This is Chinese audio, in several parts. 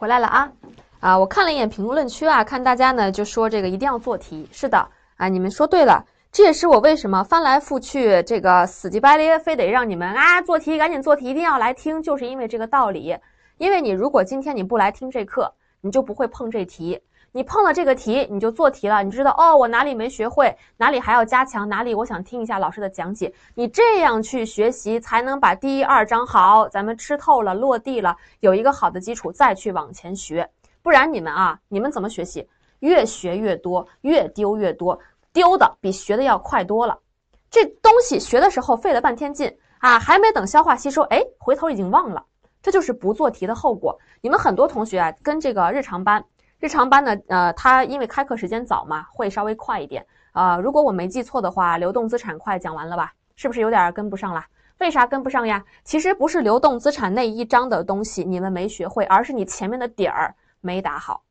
回来了啊，啊！我看了一眼评论区啊，看大家呢就说这个一定要做题。是的啊，你们说对了，这也是我为什么翻来覆去这个死鸡白咧，非得让你们啊做题，赶紧做题，一定要来听，就是因为这个道理。因为你如果今天你不来听这课，你就不会碰这题。你碰了这个题，你就做题了，你知道哦，我哪里没学会，哪里还要加强，哪里我想听一下老师的讲解。你这样去学习，才能把第一二章好，咱们吃透了，落地了，有一个好的基础再去往前学。不然你们啊，你们怎么学习？越学越多，越丢越多，丢的比学的要快多了。这东西学的时候费了半天劲啊，还没等消化吸收，哎，回头已经忘了。这就是不做题的后果。你们很多同学啊，跟这个日常班。日常班呢，呃，它因为开课时间早嘛，会稍微快一点啊。如果我没记错的话，流动资产快讲完了吧？是不是有点跟不上了？为啥跟不上呀？其实不是流动资产那一章的东西你们没学会，而是你前面的底儿没打好，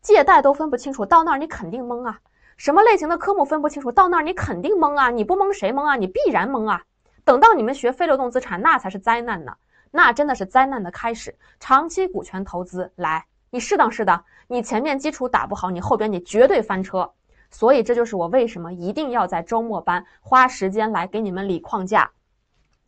借贷都分不清楚，到那儿你肯定懵啊。什么类型的科目分不清楚，到那儿你肯定懵啊。你不懵谁懵啊？你必然懵啊。等到你们学非流动资产，那才是灾难呢，那真的是灾难的开始。长期股权投资来。你适当适当，你前面基础打不好，你后边你绝对翻车。所以这就是我为什么一定要在周末班花时间来给你们理框架，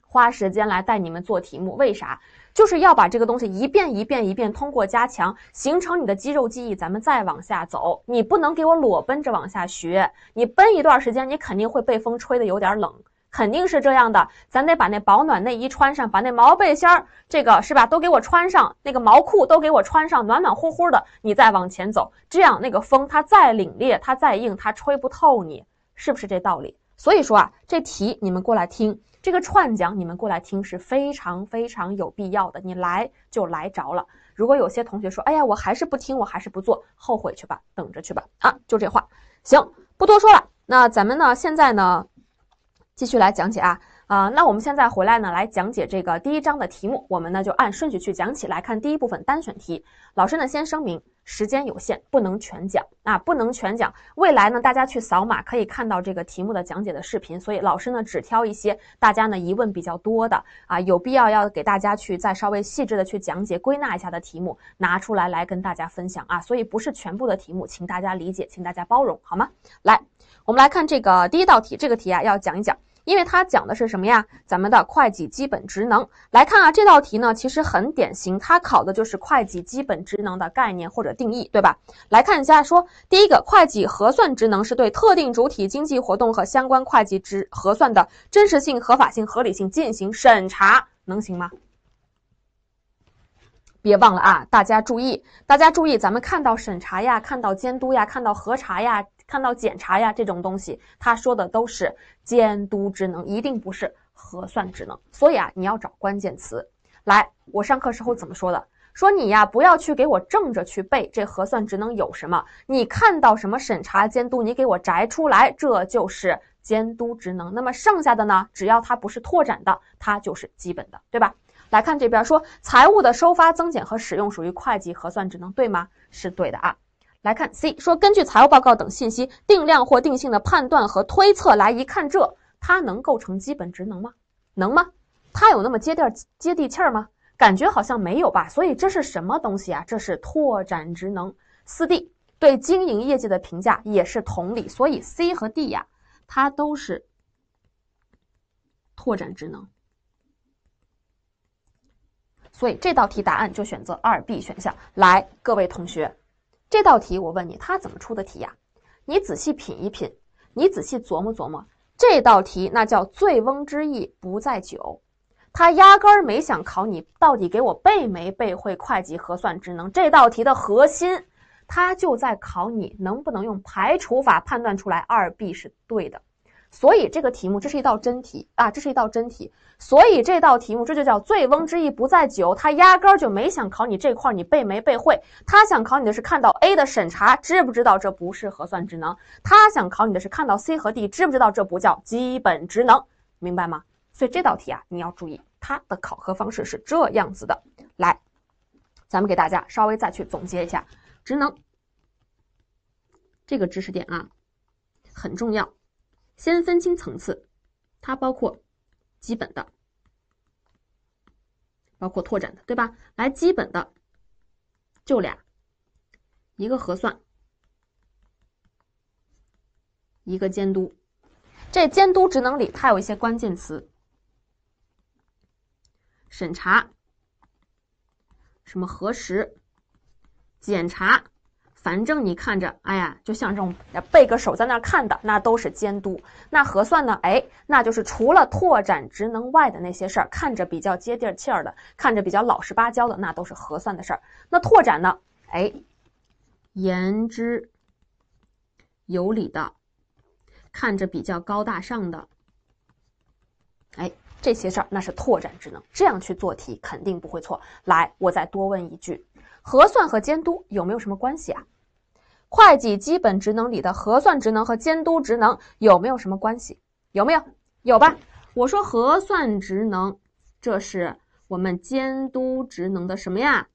花时间来带你们做题目。为啥？就是要把这个东西一遍一遍一遍通过加强，形成你的肌肉记忆。咱们再往下走，你不能给我裸奔着往下学，你奔一段时间，你肯定会被风吹得有点冷。肯定是这样的，咱得把那保暖内衣穿上，把那毛背心儿，这个是吧，都给我穿上，那个毛裤都给我穿上，暖暖乎乎的，你再往前走，这样那个风它再凛冽，它再硬，它吹不透你，是不是这道理？所以说啊，这题你们过来听，这个串讲你们过来听是非常非常有必要的，你来就来着了。如果有些同学说，哎呀，我还是不听，我还是不做，后悔去吧，等着去吧，啊，就这话，行，不多说了，那咱们呢，现在呢。继续来讲解啊啊，那我们现在回来呢，来讲解这个第一章的题目。我们呢就按顺序去讲起来看第一部分单选题。老师呢先声明，时间有限，不能全讲啊，不能全讲。未来呢，大家去扫码可以看到这个题目的讲解的视频。所以老师呢只挑一些大家呢疑问比较多的啊，有必要要给大家去再稍微细致的去讲解归纳一下的题目拿出来来跟大家分享啊。所以不是全部的题目，请大家理解，请大家包容好吗？来，我们来看这个第一道题，这个题啊要讲一讲。因为它讲的是什么呀？咱们的会计基本职能来看啊，这道题呢其实很典型，它考的就是会计基本职能的概念或者定义，对吧？来看一下，说第一个，会计核算职能是对特定主体经济活动和相关会计职核算的真实性、合法性、合理性进行审查，能行吗？别忘了啊，大家注意，大家注意，咱们看到审查呀，看到监督呀，看到核查呀。看到检查呀这种东西，他说的都是监督职能，一定不是核算职能。所以啊，你要找关键词。来，我上课时候怎么说的？说你呀，不要去给我正着去背这核算职能有什么？你看到什么审查监督，你给我摘出来，这就是监督职能。那么剩下的呢，只要它不是拓展的，它就是基本的，对吧？来看这边说，财务的收发增减和使用属于会计核算职能，对吗？是对的啊。来看 C 说，根据财务报告等信息，定量或定性的判断和推测来一看，这它能构成基本职能吗？能吗？它有那么接地接地气儿吗？感觉好像没有吧。所以这是什么东西啊？这是拓展职能。四 D 对经营业绩的评价也是同理。所以 C 和 D 呀，它都是拓展职能。所以这道题答案就选择二 B 选项。来，各位同学。这道题我问你，他怎么出的题呀？你仔细品一品，你仔细琢磨琢磨，这道题那叫醉翁之意不在酒，他压根儿没想考你到底给我背没背会会计核算职能。这道题的核心，他就在考你能不能用排除法判断出来，二 B 是对的。所以这个题目，这是一道真题啊，这是一道真题。所以这道题目，这就叫“醉翁之意不在酒”，他压根儿就没想考你这块儿，你背没背会。他想考你的是看到 A 的审查，知不知道这不是核算职能？他想考你的是看到 C 和 D，知不知道这不叫基本职能？明白吗？所以这道题啊，你要注意它的考核方式是这样子的。来，咱们给大家稍微再去总结一下职能这个知识点啊，很重要。先分清层次，它包括基本的，包括拓展的，对吧？来，基本的就俩，一个核算，一个监督。这监督职能里，它有一些关键词：审查、什么核实、检查。反正你看着，哎呀，就像这种背个手在那看的，那都是监督；那核算呢，哎，那就是除了拓展职能外的那些事儿，看着比较接地气儿的，看着比较老实巴交的，那都是核算的事儿。那拓展呢，哎，言之有理的，看着比较高大上的，哎，这些事儿那是拓展职能。这样去做题肯定不会错。来，我再多问一句，核算和监督有没有什么关系啊？会计基本职能里的核算职能和监督职能有没有什么关系？有没有？有吧。我说核算职能，这是我们监督职能的什么呀？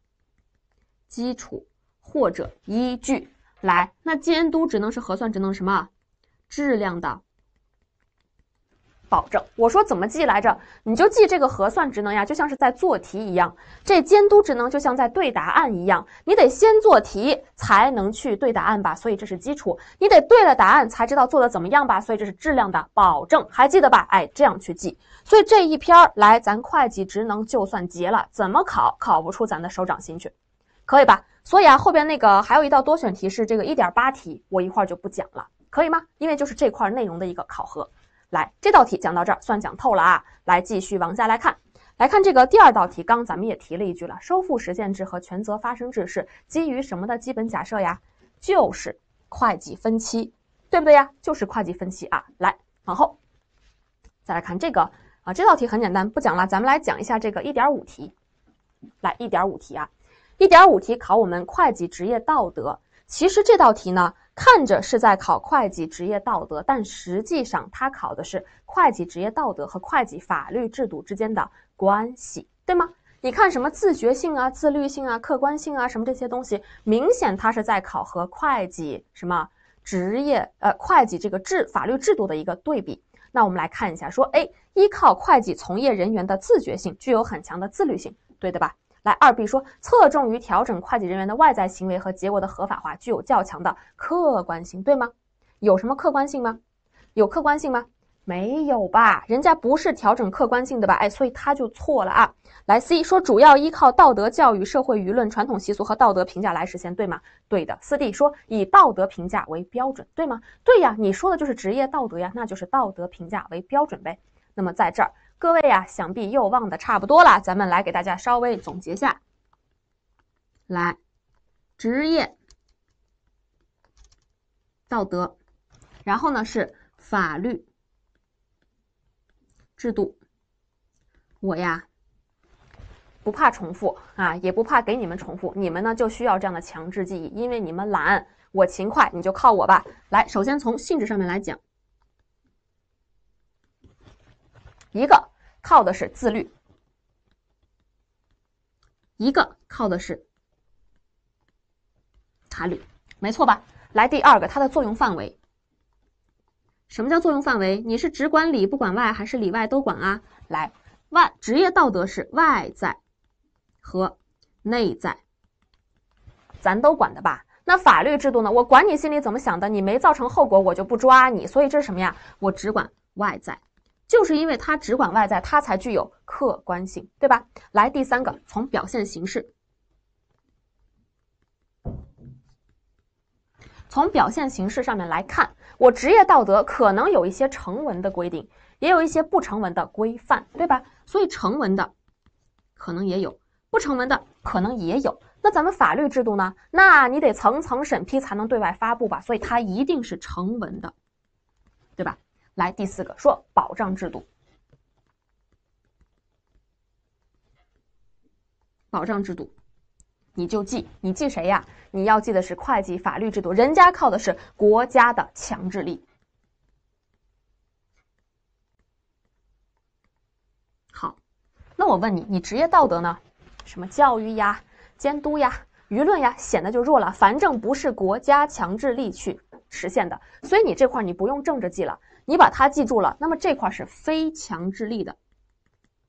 基础或者依据。来，那监督职能是核算职能什么质量的？保证我说怎么记来着？你就记这个核算职能呀，就像是在做题一样。这监督职能就像在对答案一样，你得先做题才能去对答案吧？所以这是基础，你得对了答案才知道做的怎么样吧？所以这是质量的保证，还记得吧？哎，这样去记。所以这一篇儿来，咱会计职能就算结了。怎么考？考不出咱的手掌心去，可以吧？所以啊，后边那个还有一道多选题是这个一点八题，我一会儿就不讲了，可以吗？因为就是这块内容的一个考核。来，这道题讲到这儿算讲透了啊！来，继续往下来看，来看这个第二道题。刚咱们也提了一句了，收付实现制和权责发生制是基于什么的基本假设呀？就是会计分期，对不对呀？就是会计分期啊！来，往后再来看这个啊，这道题很简单，不讲了。咱们来讲一下这个一点五题。来，一点五题啊，一点五题考我们会计职业道德。其实这道题呢。看着是在考会计职业道德，但实际上它考的是会计职业道德和会计法律制度之间的关系，对吗？你看什么自觉性啊、自律性啊、客观性啊，什么这些东西，明显它是在考核会计什么职业呃会计这个制法律制度的一个对比。那我们来看一下，说哎，依靠会计从业人员的自觉性，具有很强的自律性，对的吧？来二 B 说，侧重于调整会计人员的外在行为和结果的合法化，具有较强的客观性，对吗？有什么客观性吗？有客观性吗？没有吧，人家不是调整客观性的吧？哎，所以他就错了啊。来 C 说，主要依靠道德教育、社会舆论、传统习俗和道德评价来实现，对吗？对的。四 D 说，以道德评价为标准，对吗？对呀，你说的就是职业道德呀，那就是道德评价为标准呗。那么在这儿。各位呀，想必又忘的差不多了。咱们来给大家稍微总结下。来，职业道德，然后呢是法律制度。我呀不怕重复啊，也不怕给你们重复，你们呢就需要这样的强制记忆，因为你们懒，我勤快，你就靠我吧。来，首先从性质上面来讲。一个靠的是自律，一个靠的是他律，没错吧？来第二个，它的作用范围。什么叫作用范围？你是只管里不管外，还是里外都管啊？来，外职业道德是外在和内在，咱都管的吧？那法律制度呢？我管你心里怎么想的，你没造成后果，我就不抓你。所以这是什么呀？我只管外在。就是因为它只管外在，它才具有客观性，对吧？来，第三个，从表现形式，从表现形式上面来看，我职业道德可能有一些成文的规定，也有一些不成文的规范，对吧？所以成文的可能也有，不成文的可能也有。那咱们法律制度呢？那你得层层审批才能对外发布吧？所以它一定是成文的，对吧？来，第四个说保障制度，保障制度，你就记，你记谁呀？你要记的是会计法律制度，人家靠的是国家的强制力。好，那我问你，你职业道德呢？什么教育呀、监督呀、舆论呀，显得就弱了。反正不是国家强制力去实现的，所以你这块你不用正着记了。你把它记住了，那么这块是非强制力的，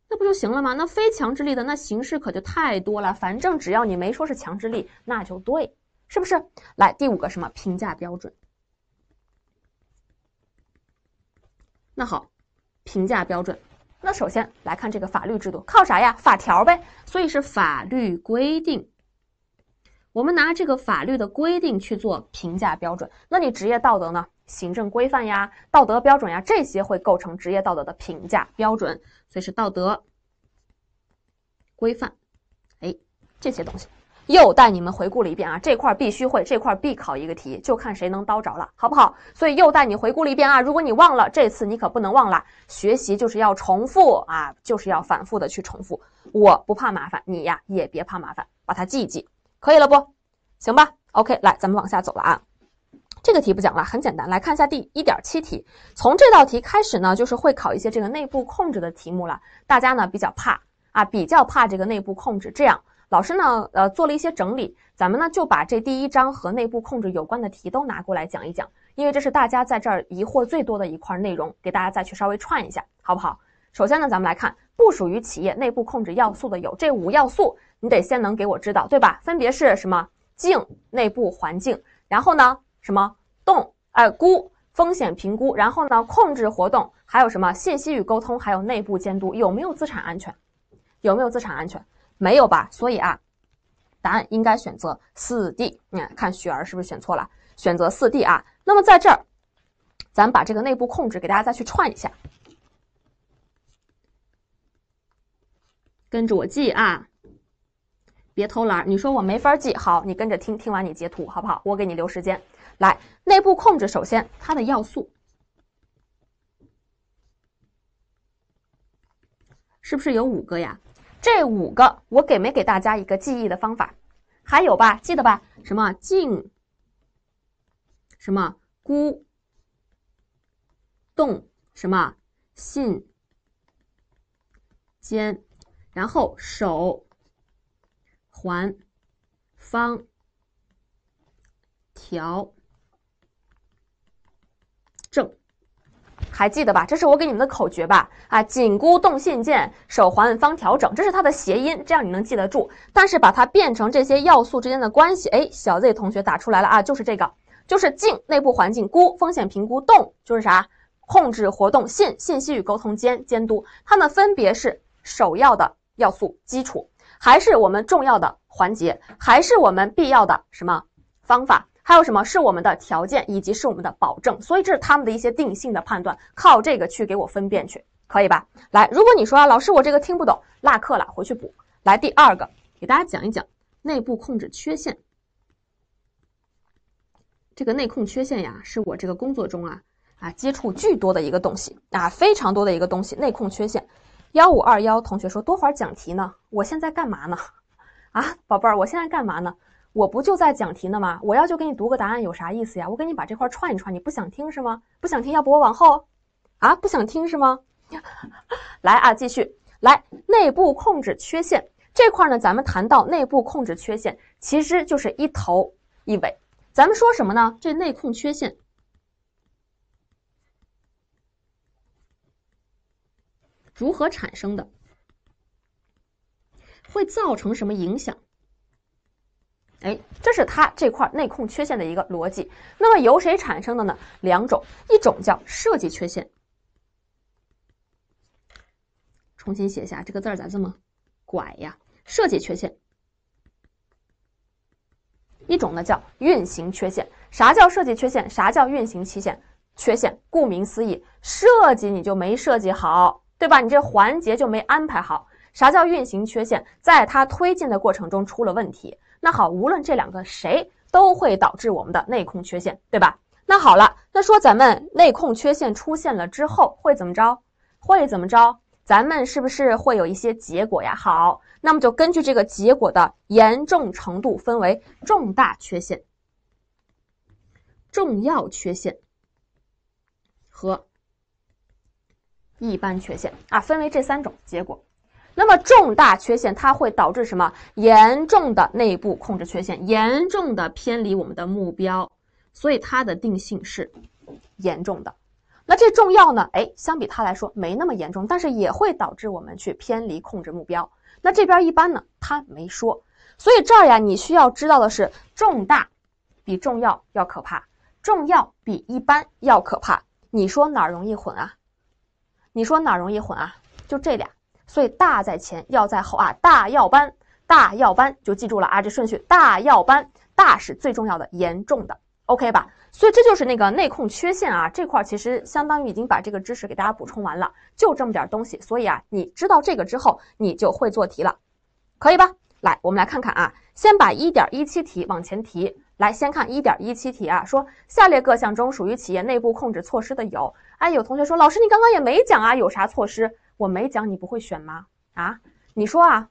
那不就行了吗？那非强制力的那形式可就太多了，反正只要你没说是强制力，那就对，是不是？来第五个什么评价标准？那好，评价标准，那首先来看这个法律制度靠啥呀？法条呗，所以是法律规定。我们拿这个法律的规定去做评价标准，那你职业道德呢？行政规范呀，道德标准呀，这些会构成职业道德的评价标准，所以是道德规范。哎，这些东西又带你们回顾了一遍啊，这块必须会，这块必考一个题，就看谁能刀着了，好不好？所以又带你回顾了一遍啊，如果你忘了，这次你可不能忘了，学习就是要重复啊，就是要反复的去重复。我不怕麻烦，你呀也别怕麻烦，把它记一记，可以了不？行吧，OK，来，咱们往下走了啊。这个题不讲了，很简单。来看一下第一点七题。从这道题开始呢，就是会考一些这个内部控制的题目了。大家呢比较怕啊，比较怕这个内部控制。这样，老师呢呃做了一些整理，咱们呢就把这第一章和内部控制有关的题都拿过来讲一讲，因为这是大家在这儿疑惑最多的一块内容，给大家再去稍微串一下，好不好？首先呢，咱们来看不属于企业内部控制要素的有这五要素，你得先能给我知道，对吧？分别是什么？境、内部环境，然后呢？什么动？哎，估风险评估，然后呢，控制活动，还有什么信息与沟通，还有内部监督，有没有资产安全？有没有资产安全？没有吧？所以啊，答案应该选择四 D。你看雪儿是不是选错了？选择四 D 啊。那么在这儿，咱们把这个内部控制给大家再去串一下，跟着我记啊，别偷懒。你说我没法记，好，你跟着听听完你截图好不好？我给你留时间。来，内部控制首先它的要素是不是有五个呀？这五个我给没给大家一个记忆的方法？还有吧，记得吧？什么静？什么孤？动什么信？肩？然后手环方条。正，还记得吧？这是我给你们的口诀吧？啊，紧箍动信件，手环方调整，这是它的谐音，这样你能记得住。但是把它变成这些要素之间的关系，哎，小 Z 同学打出来了啊，就是这个，就是静内部环境估风险评估动就是啥控制活动信信息与沟通监监督，它们分别是首要的要素基础，还是我们重要的环节，还是我们必要的什么方法？还有什么是我们的条件，以及是我们的保证？所以这是他们的一些定性的判断，靠这个去给我分辨去，可以吧？来，如果你说啊，老师我这个听不懂，落课了，回去补。来，第二个给大家讲一讲内部控制缺陷。这个内控缺陷呀，是我这个工作中啊啊接触巨多的一个东西啊，非常多的一个东西。内控缺陷，幺五二幺同学说多会儿讲题呢？我现在干嘛呢？啊，宝贝儿，我现在干嘛呢？我不就在讲题呢吗？我要就给你读个答案有啥意思呀？我给你把这块串一串，你不想听是吗？不想听，要不我往后，啊，不想听是吗？来啊，继续来，内部控制缺陷这块呢，咱们谈到内部控制缺陷，其实就是一头一尾，咱们说什么呢？这内控缺陷如何产生的？会造成什么影响？哎，这是它这块内控缺陷的一个逻辑。那么由谁产生的呢？两种，一种叫设计缺陷。重新写一下这个字儿咋这么拐呀？设计缺陷。一种呢叫运行缺陷。啥叫设计缺陷？啥叫运行期限缺陷顾名思义，设计你就没设计好，对吧？你这环节就没安排好。啥叫运行缺陷？在它推进的过程中出了问题。那好，无论这两个谁都会导致我们的内控缺陷，对吧？那好了，那说咱们内控缺陷出现了之后会怎么着？会怎么着？咱们是不是会有一些结果呀？好，那么就根据这个结果的严重程度分为重大缺陷、重要缺陷和一般缺陷啊，分为这三种结果。那么重大缺陷，它会导致什么？严重的内部控制缺陷，严重的偏离我们的目标，所以它的定性是严重的。那这重要呢？哎，相比它来说没那么严重，但是也会导致我们去偏离控制目标。那这边一般呢？它没说。所以这儿呀，你需要知道的是，重大比重要可怕，重要比一般要可怕。你说哪容易混啊？你说哪容易混啊？就这俩。所以大在前，要在后啊，大要搬，大要搬就记住了啊，这顺序大要搬，大是最重要的，严重的，OK 吧？所以这就是那个内控缺陷啊，这块其实相当于已经把这个知识给大家补充完了，就这么点东西。所以啊，你知道这个之后，你就会做题了，可以吧？来，我们来看看啊，先把一点一七题往前提，来，先看一点一七题啊，说下列各项中属于企业内部控制措施的有，哎，有同学说，老师你刚刚也没讲啊，有啥措施？我没讲你不会选吗？啊，你说啊，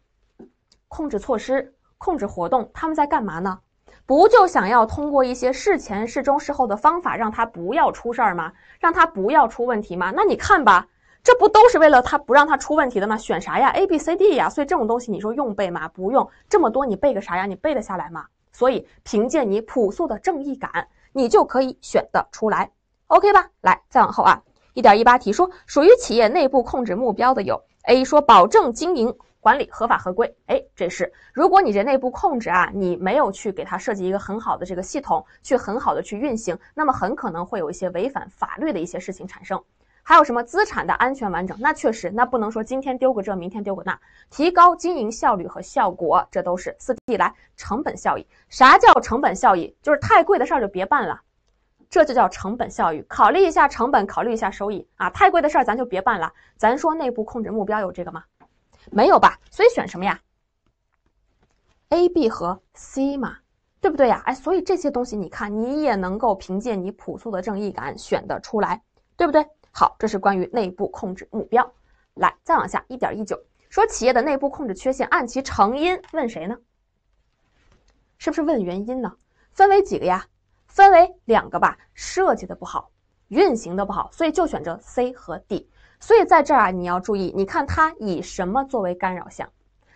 控制措施、控制活动，他们在干嘛呢？不就想要通过一些事前、事中、事后的方法，让他不要出事儿吗？让他不要出问题吗？那你看吧，这不都是为了他不让他出问题的吗？选啥呀？A、B、C、D 呀？所以这种东西你说用背吗？不用，这么多你背个啥呀？你背得下来吗？所以凭借你朴素的正义感，你就可以选得出来，OK 吧？来，再往后啊。一点一八题说，属于企业内部控制目标的有，A 说保证经营管理合法合规，哎，这是，如果你这内部控制啊，你没有去给它设计一个很好的这个系统，去很好的去运行，那么很可能会有一些违反法律的一些事情产生。还有什么资产的安全完整，那确实，那不能说今天丢个这，明天丢个那。提高经营效率和效果，这都是。四 D 来，成本效益，啥叫成本效益？就是太贵的事儿就别办了。这就叫成本效益，考虑一下成本，考虑一下收益啊！太贵的事儿咱就别办了。咱说内部控制目标有这个吗？没有吧？所以选什么呀？A、B 和 C 嘛，对不对呀？哎，所以这些东西你看，你也能够凭借你朴素的正义感选得出来，对不对？好，这是关于内部控制目标。来，再往下一点一九，说企业的内部控制缺陷按其成因问谁呢？是不是问原因呢？分为几个呀？分为两个吧，设计的不好，运行的不好，所以就选择 C 和 D。所以在这儿啊，你要注意，你看它以什么作为干扰项？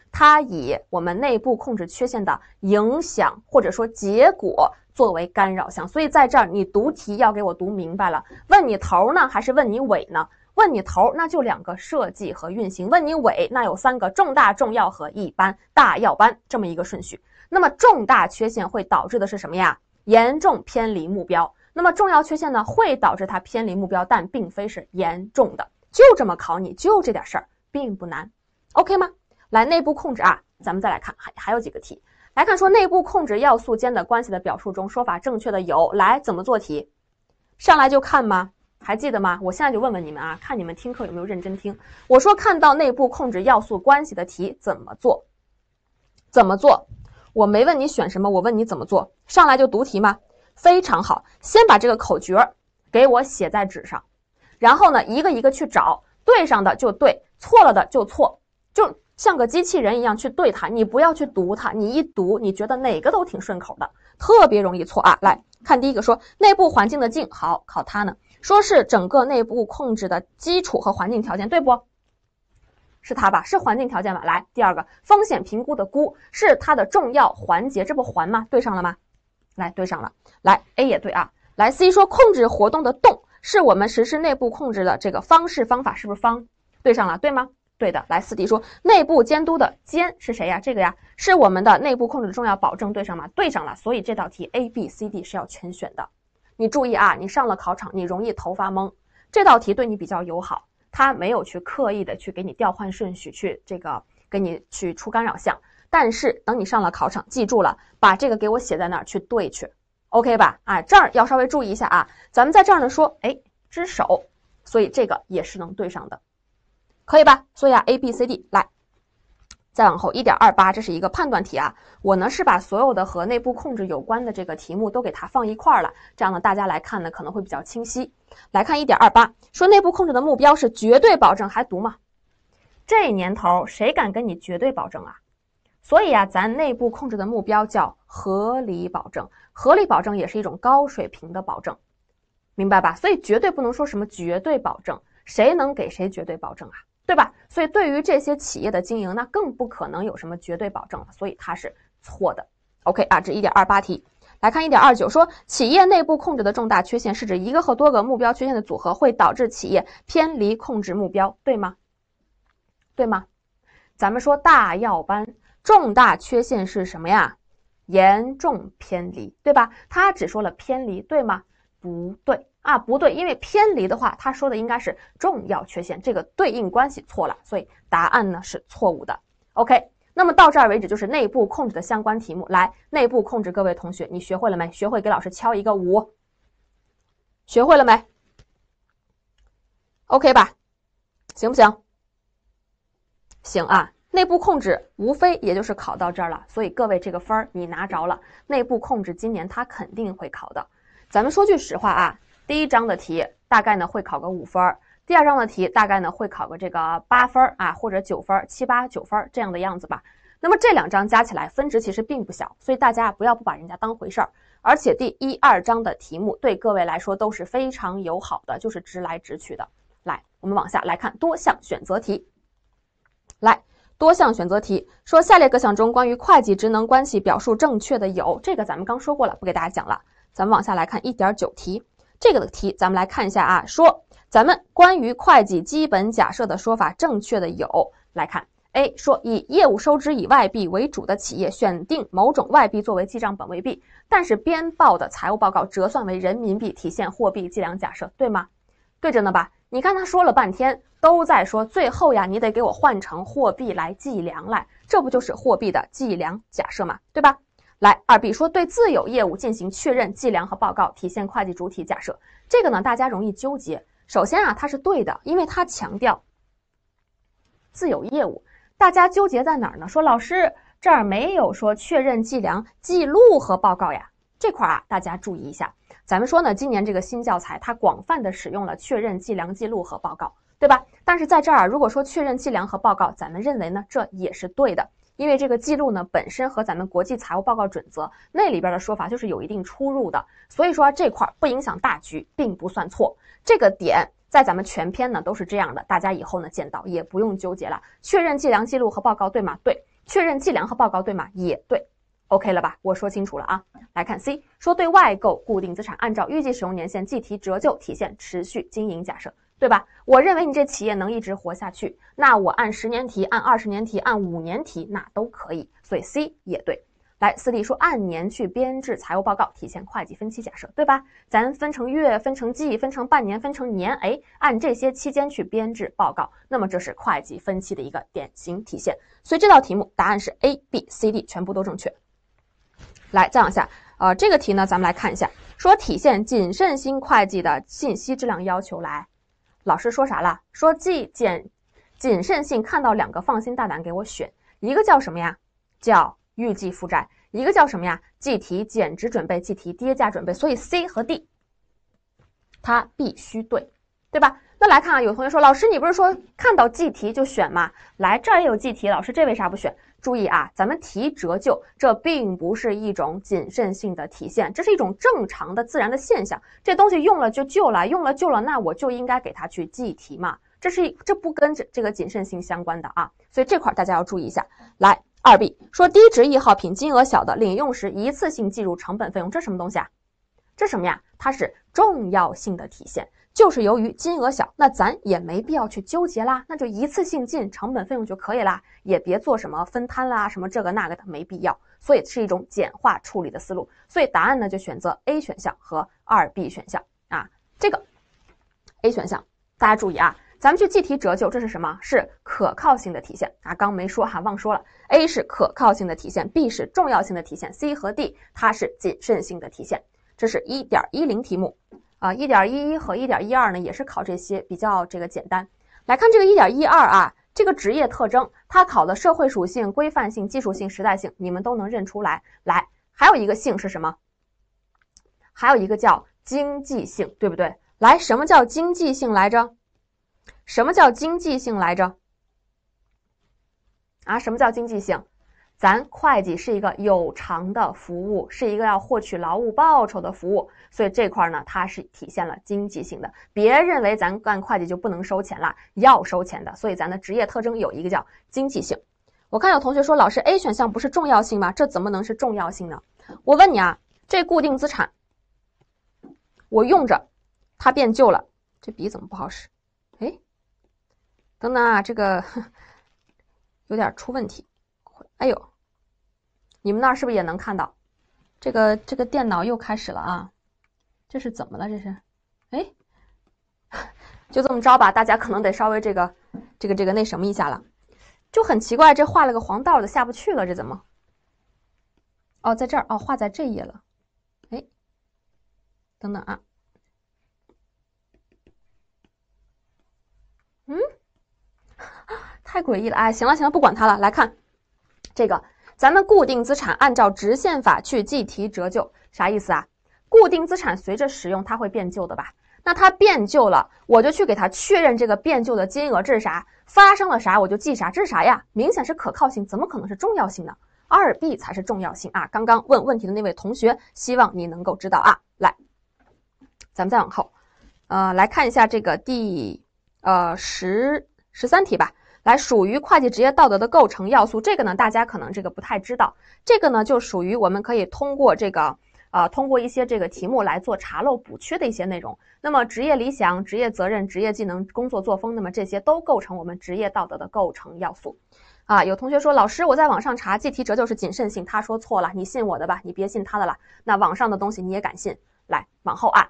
它以我们内部控制缺陷的影响或者说结果作为干扰项。所以在这儿，你读题要给我读明白了。问你头呢，还是问你尾呢？问你头，那就两个设计和运行；问你尾，那有三个重大、重要和一般大要般这么一个顺序。那么重大缺陷会导致的是什么呀？严重偏离目标，那么重要缺陷呢会导致它偏离目标，但并非是严重的。就这么考你，就这点事儿，并不难，OK 吗？来内部控制啊，咱们再来看，还还有几个题，来看说内部控制要素间的关系的表述中，说法正确的有来怎么做题，上来就看吗？还记得吗？我现在就问问你们啊，看你们听课有没有认真听，我说看到内部控制要素关系的题怎么做，怎么做？我没问你选什么，我问你怎么做。上来就读题吗？非常好，先把这个口诀给我写在纸上，然后呢，一个一个去找，对上的就对，错了的就错，就像个机器人一样去对它。你不要去读它，你一读，你觉得哪个都挺顺口的，特别容易错啊。来看第一个，说内部环境的境好，考它呢，说是整个内部控制的基础和环境条件，对不？是它吧？是环境条件吧？来，第二个风险评估的估是它的重要环节，这不环吗？对上了吗？来，对上了。来，A 也对啊。来，C 说控制活动的动是我们实施内部控制的这个方式方法，是不是方？对上了，对吗？对的。来，四 D 说内部监督的监是谁呀？这个呀，是我们的内部控制的重要保证，对上吗？对上了。所以这道题 A、B、C、D 是要全选的。你注意啊，你上了考场你容易头发懵，这道题对你比较友好。他没有去刻意的去给你调换顺序，去这个给你去出干扰项，但是等你上了考场，记住了，把这个给我写在那儿去对去，OK 吧？啊，这儿要稍微注意一下啊，咱们在这儿呢说，哎，之手，所以这个也是能对上的，可以吧？所以啊，A、B、C、D 来。再往后一点二八，这是一个判断题啊。我呢是把所有的和内部控制有关的这个题目都给它放一块儿了，这样呢大家来看呢可能会比较清晰。来看一点二八，说内部控制的目标是绝对保证，还读吗？这年头谁敢跟你绝对保证啊？所以啊，咱内部控制的目标叫合理保证，合理保证也是一种高水平的保证，明白吧？所以绝对不能说什么绝对保证，谁能给谁绝对保证啊？对吧？所以对于这些企业的经营，那更不可能有什么绝对保证了。所以它是错的。OK 啊，这1.28题来看1.29说，企业内部控制的重大缺陷是指一个和多个目标缺陷的组合会导致企业偏离控制目标，对吗？对吗？咱们说大药班，重大缺陷是什么呀？严重偏离，对吧？他只说了偏离，对吗？不对。啊，不对，因为偏离的话，他说的应该是重要缺陷，这个对应关系错了，所以答案呢是错误的。OK，那么到这儿为止就是内部控制的相关题目。来，内部控制，各位同学，你学会了没？学会给老师敲一个五。学会了没？OK 吧？行不行？行啊，内部控制无非也就是考到这儿了，所以各位这个分儿你拿着了。内部控制今年他肯定会考的。咱们说句实话啊。第一章的题大概呢会考个五分儿，第二章的题大概呢会考个这个八分儿啊，或者九分儿，七八九分儿这样的样子吧。那么这两章加起来分值其实并不小，所以大家不要不把人家当回事儿。而且第一二章的题目对各位来说都是非常友好的，就是直来直去的。来，我们往下来看多项选择题。来，多项选择题说下列各项中关于会计职能关系表述正确的有，这个咱们刚说过了，不给大家讲了。咱们往下来看一点九题。这个的题，咱们来看一下啊。说，咱们关于会计基本假设的说法正确的有，来看。A 说，以业务收支以外币为主的企业，选定某种外币作为记账本位币，但是编报的财务报告折算为人民币，体现货币计量假设，对吗？对着呢吧？你看他说了半天，都在说，最后呀，你得给我换成货币来计量来，这不就是货币的计量假设嘛，对吧？来，二 B 说对自有业务进行确认、计量和报告，体现会计主体假设。这个呢，大家容易纠结。首先啊，它是对的，因为它强调自有业务。大家纠结在哪儿呢？说老师这儿没有说确认、计量、记录和报告呀？这块啊，大家注意一下。咱们说呢，今年这个新教材它广泛的使用了确认、计量、记录和报告，对吧？但是在这儿，如果说确认、计量和报告，咱们认为呢，这也是对的。因为这个记录呢，本身和咱们国际财务报告准则那里边的说法就是有一定出入的，所以说这块儿不影响大局，并不算错。这个点在咱们全篇呢都是这样的，大家以后呢见到也不用纠结了。确认计量记录和报告对吗？对，确认计量和报告对吗？也对，OK 了吧？我说清楚了啊。来看 C 说对外购固定资产按照预计使用年限计提折旧，体现持续经营假设。对吧？我认为你这企业能一直活下去，那我按十年提，按二十年提，按五年提，那都可以。所以 C 也对。来，四 D 说按年去编制财务报告，体现会计分期假设，对吧？咱分成月，分成季，分成半年，分成年，哎，按这些期间去编制报告，那么这是会计分期的一个典型体现。所以这道题目答案是 A、B、C、D 全部都正确。来，再往下，呃，这个题呢，咱们来看一下，说体现谨慎性会计的信息质量要求来。老师说啥了？说计减谨慎性，看到两个放心大胆给我选，一个叫什么呀？叫预计负债，一个叫什么呀？计提减值准备，计提跌价准备，所以 C 和 D，它必须对，对吧？那来看啊，有同学说老师你不是说看到计提就选吗？来这儿也有计提，老师这为啥不选？注意啊，咱们提折旧，这并不是一种谨慎性的体现，这是一种正常的自然的现象。这东西用了就旧了，用了旧了，那我就应该给它去计提嘛，这是这不跟这这个谨慎性相关的啊。所以这块大家要注意一下。来，二 B 说低值易耗品金额小的领用时一次性计入成本费用，这什么东西啊？这什么呀？它是重要性的体现。就是由于金额小，那咱也没必要去纠结啦，那就一次性进成本费用就可以啦，也别做什么分摊啦，什么这个那个的没必要，所以是一种简化处理的思路。所以答案呢就选择 A 选项和二 B 选项啊。这个 A 选项大家注意啊，咱们去计提折旧，这是什么？是可靠性的体现啊。刚没说哈，忘说了。A 是可靠性的体现，B 是重要性的体现，C 和 D 它是谨慎性的体现。这是一点一零题目。啊，一点一一和一点一二呢，也是考这些比较这个简单。来看这个一点一二啊，这个职业特征，它考的社会属性、规范性、技术性、时代性，你们都能认出来。来，还有一个性是什么？还有一个叫经济性，对不对？来，什么叫经济性来着？什么叫经济性来着？啊，什么叫经济性？咱会计是一个有偿的服务，是一个要获取劳务报酬的服务，所以这块呢，它是体现了经济性的。别认为咱干会计就不能收钱啦，要收钱的。所以咱的职业特征有一个叫经济性。我看有同学说，老师 A 选项不是重要性吗？这怎么能是重要性呢？我问你啊，这固定资产我用着，它变旧了，这笔怎么不好使？哎，等等啊，这个 有点出问题。哎呦，你们那儿是不是也能看到？这个这个电脑又开始了啊？这是怎么了？这是？哎，就这么着吧，大家可能得稍微这个这个这个那什么一下了。就很奇怪，这画了个黄道的下不去了，这怎么？哦，在这儿哦，画在这页了。哎，等等啊，嗯，太诡异了！哎，行了行了，不管它了，来看。这个咱们固定资产按照直线法去计提折旧，啥意思啊？固定资产随着使用它会变旧的吧？那它变旧了，我就去给它确认这个变旧的金额，这是啥？发生了啥我就记啥，这是啥呀？明显是可靠性，怎么可能是重要性呢？二 B 才是重要性啊！刚刚问问题的那位同学，希望你能够知道啊。来，咱们再往后，呃，来看一下这个第呃十十三题吧。来，属于会计职业道德的构成要素，这个呢，大家可能这个不太知道，这个呢就属于我们可以通过这个，呃，通过一些这个题目来做查漏补缺的一些内容。那么职业理想、职业责任、职业技能、工作作风，那么这些都构成我们职业道德的构成要素。啊，有同学说，老师我在网上查计提折旧是谨慎性，他说错了，你信我的吧，你别信他的了。那网上的东西你也敢信？来，往后按。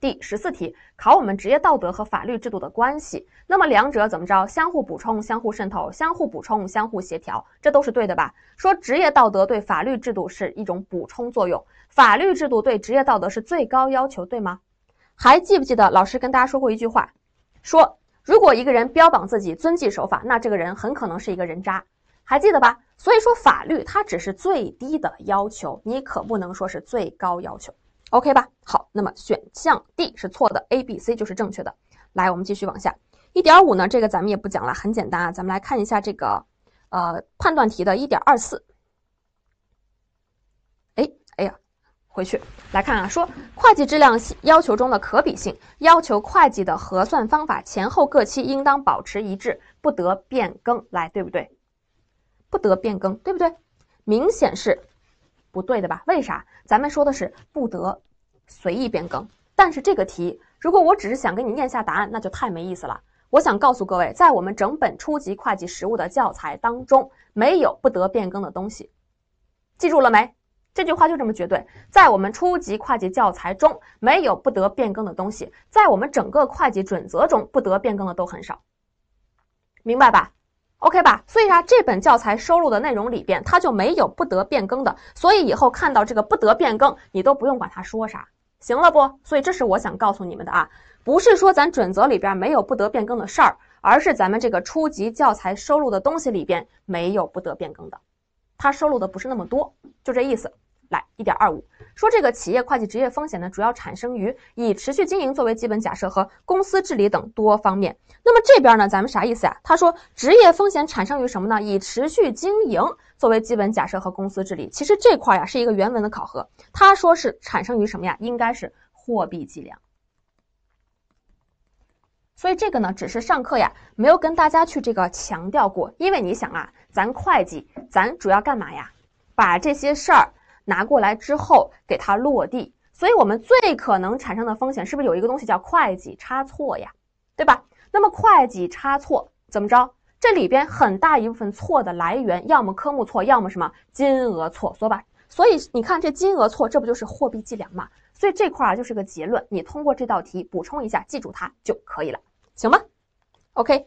第十四题考我们职业道德和法律制度的关系，那么两者怎么着？相互补充，相互渗透，相互补充，相互协调，这都是对的吧？说职业道德对法律制度是一种补充作用，法律制度对职业道德是最高要求，对吗？还记不记得老师跟大家说过一句话？说如果一个人标榜自己遵纪守法，那这个人很可能是一个人渣，还记得吧？所以说法律它只是最低的要求，你可不能说是最高要求。OK 吧，好，那么选项 D 是错的，A、B、C 就是正确的。来，我们继续往下。一点五呢，这个咱们也不讲了，很简单啊。咱们来看一下这个，呃，判断题的一点二四。哎，哎呀，回去来看啊，说会计质量要求中的可比性要求，会计的核算方法前后各期应当保持一致，不得变更。来，对不对？不得变更，对不对？明显是。不对的吧？为啥？咱们说的是不得随意变更，但是这个题，如果我只是想给你念下答案，那就太没意思了。我想告诉各位，在我们整本初级会计实务的教材当中，没有不得变更的东西，记住了没？这句话就这么绝对，在我们初级会计教材中没有不得变更的东西，在我们整个会计准则中，不得变更的都很少，明白吧？OK 吧，所以啊，这本教材收录的内容里边，它就没有不得变更的。所以以后看到这个不得变更，你都不用管它说啥，行了不？所以这是我想告诉你们的啊，不是说咱准则里边没有不得变更的事儿，而是咱们这个初级教材收录的东西里边没有不得变更的，它收录的不是那么多，就这意思。来一点二五，说这个企业会计职业风险呢，主要产生于以持续经营作为基本假设和公司治理等多方面。那么这边呢，咱们啥意思呀？他说职业风险产生于什么呢？以持续经营作为基本假设和公司治理。其实这块呀是一个原文的考核。他说是产生于什么呀？应该是货币计量。所以这个呢，只是上课呀，没有跟大家去这个强调过。因为你想啊，咱会计，咱主要干嘛呀？把这些事儿。拿过来之后给它落地，所以我们最可能产生的风险是不是有一个东西叫会计差错呀，对吧？那么会计差错怎么着？这里边很大一部分错的来源，要么科目错，要么什么金额错，说吧。所以你看这金额错，这不就是货币计量嘛？所以这块啊就是个结论，你通过这道题补充一下，记住它就可以了，行吗？OK，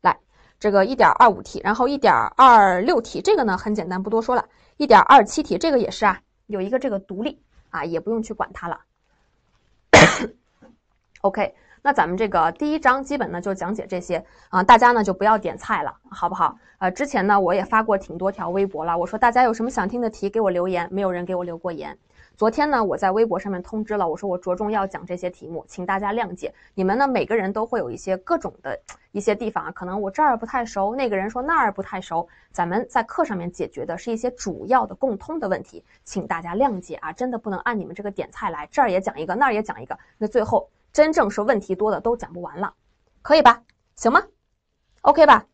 来这个一点二五题，然后一点二六题，这个呢很简单，不多说了。一点二七题，这个也是啊，有一个这个独立啊，也不用去管它了。OK，那咱们这个第一章基本呢就讲解这些啊，大家呢就不要点菜了，好不好？呃，之前呢我也发过挺多条微博了，我说大家有什么想听的题给我留言，没有人给我留过言。昨天呢，我在微博上面通知了，我说我着重要讲这些题目，请大家谅解。你们呢，每个人都会有一些各种的一些地方啊，可能我这儿不太熟，那个人说那儿不太熟。咱们在课上面解决的是一些主要的共通的问题，请大家谅解啊，真的不能按你们这个点菜来，这儿也讲一个，那儿也讲一个，那最后真正是问题多的都讲不完了，可以吧？行吗？OK 吧？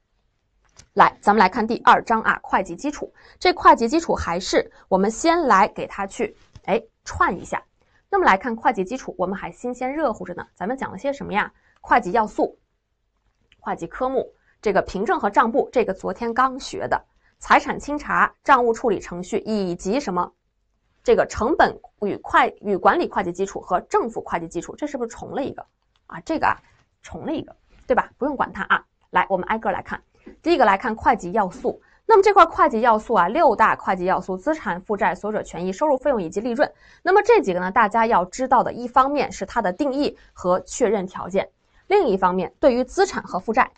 来，咱们来看第二章啊，会计基础。这会计基础还是我们先来给它去。哎，串一下。那么来看会计基础，我们还新鲜热乎着呢。咱们讲了些什么呀？会计要素、会计科目、这个凭证和账簿，这个昨天刚学的。财产清查、账务处理程序以及什么？这个成本与会与管理会计基础和政府会计基础，这是不是重了一个啊？这个啊，重了一个，对吧？不用管它啊。来，我们挨个来看。第一个来看会计要素。那么这块会计要素啊，六大会计要素：资产负债、所有者权益、收入、费用以及利润。那么这几个呢，大家要知道的，一方面是它的定义和确认条件；另一方面，对于资产和负债，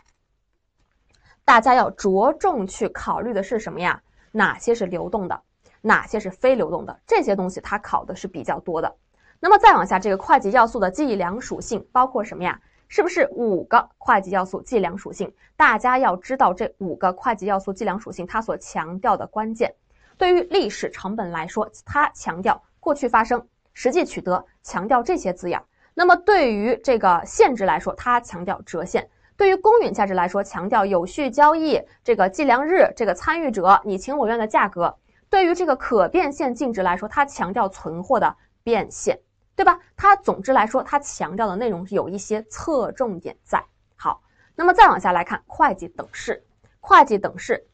大家要着重去考虑的是什么呀？哪些是流动的，哪些是非流动的？这些东西它考的是比较多的。那么再往下，这个会计要素的计量属性包括什么呀？是不是五个会计要素计量属性？大家要知道这五个会计要素计量属性，它所强调的关键。对于历史成本来说，它强调过去发生、实际取得，强调这些字样。那么对于这个现值来说，它强调折现；对于公允价值来说，强调有序交易、这个计量日、这个参与者你情我愿的价格；对于这个可变现净值来说，它强调存货的变现。对吧？它总之来说，它强调的内容有一些侧重点在。好，那么再往下来看会计等式，会计等式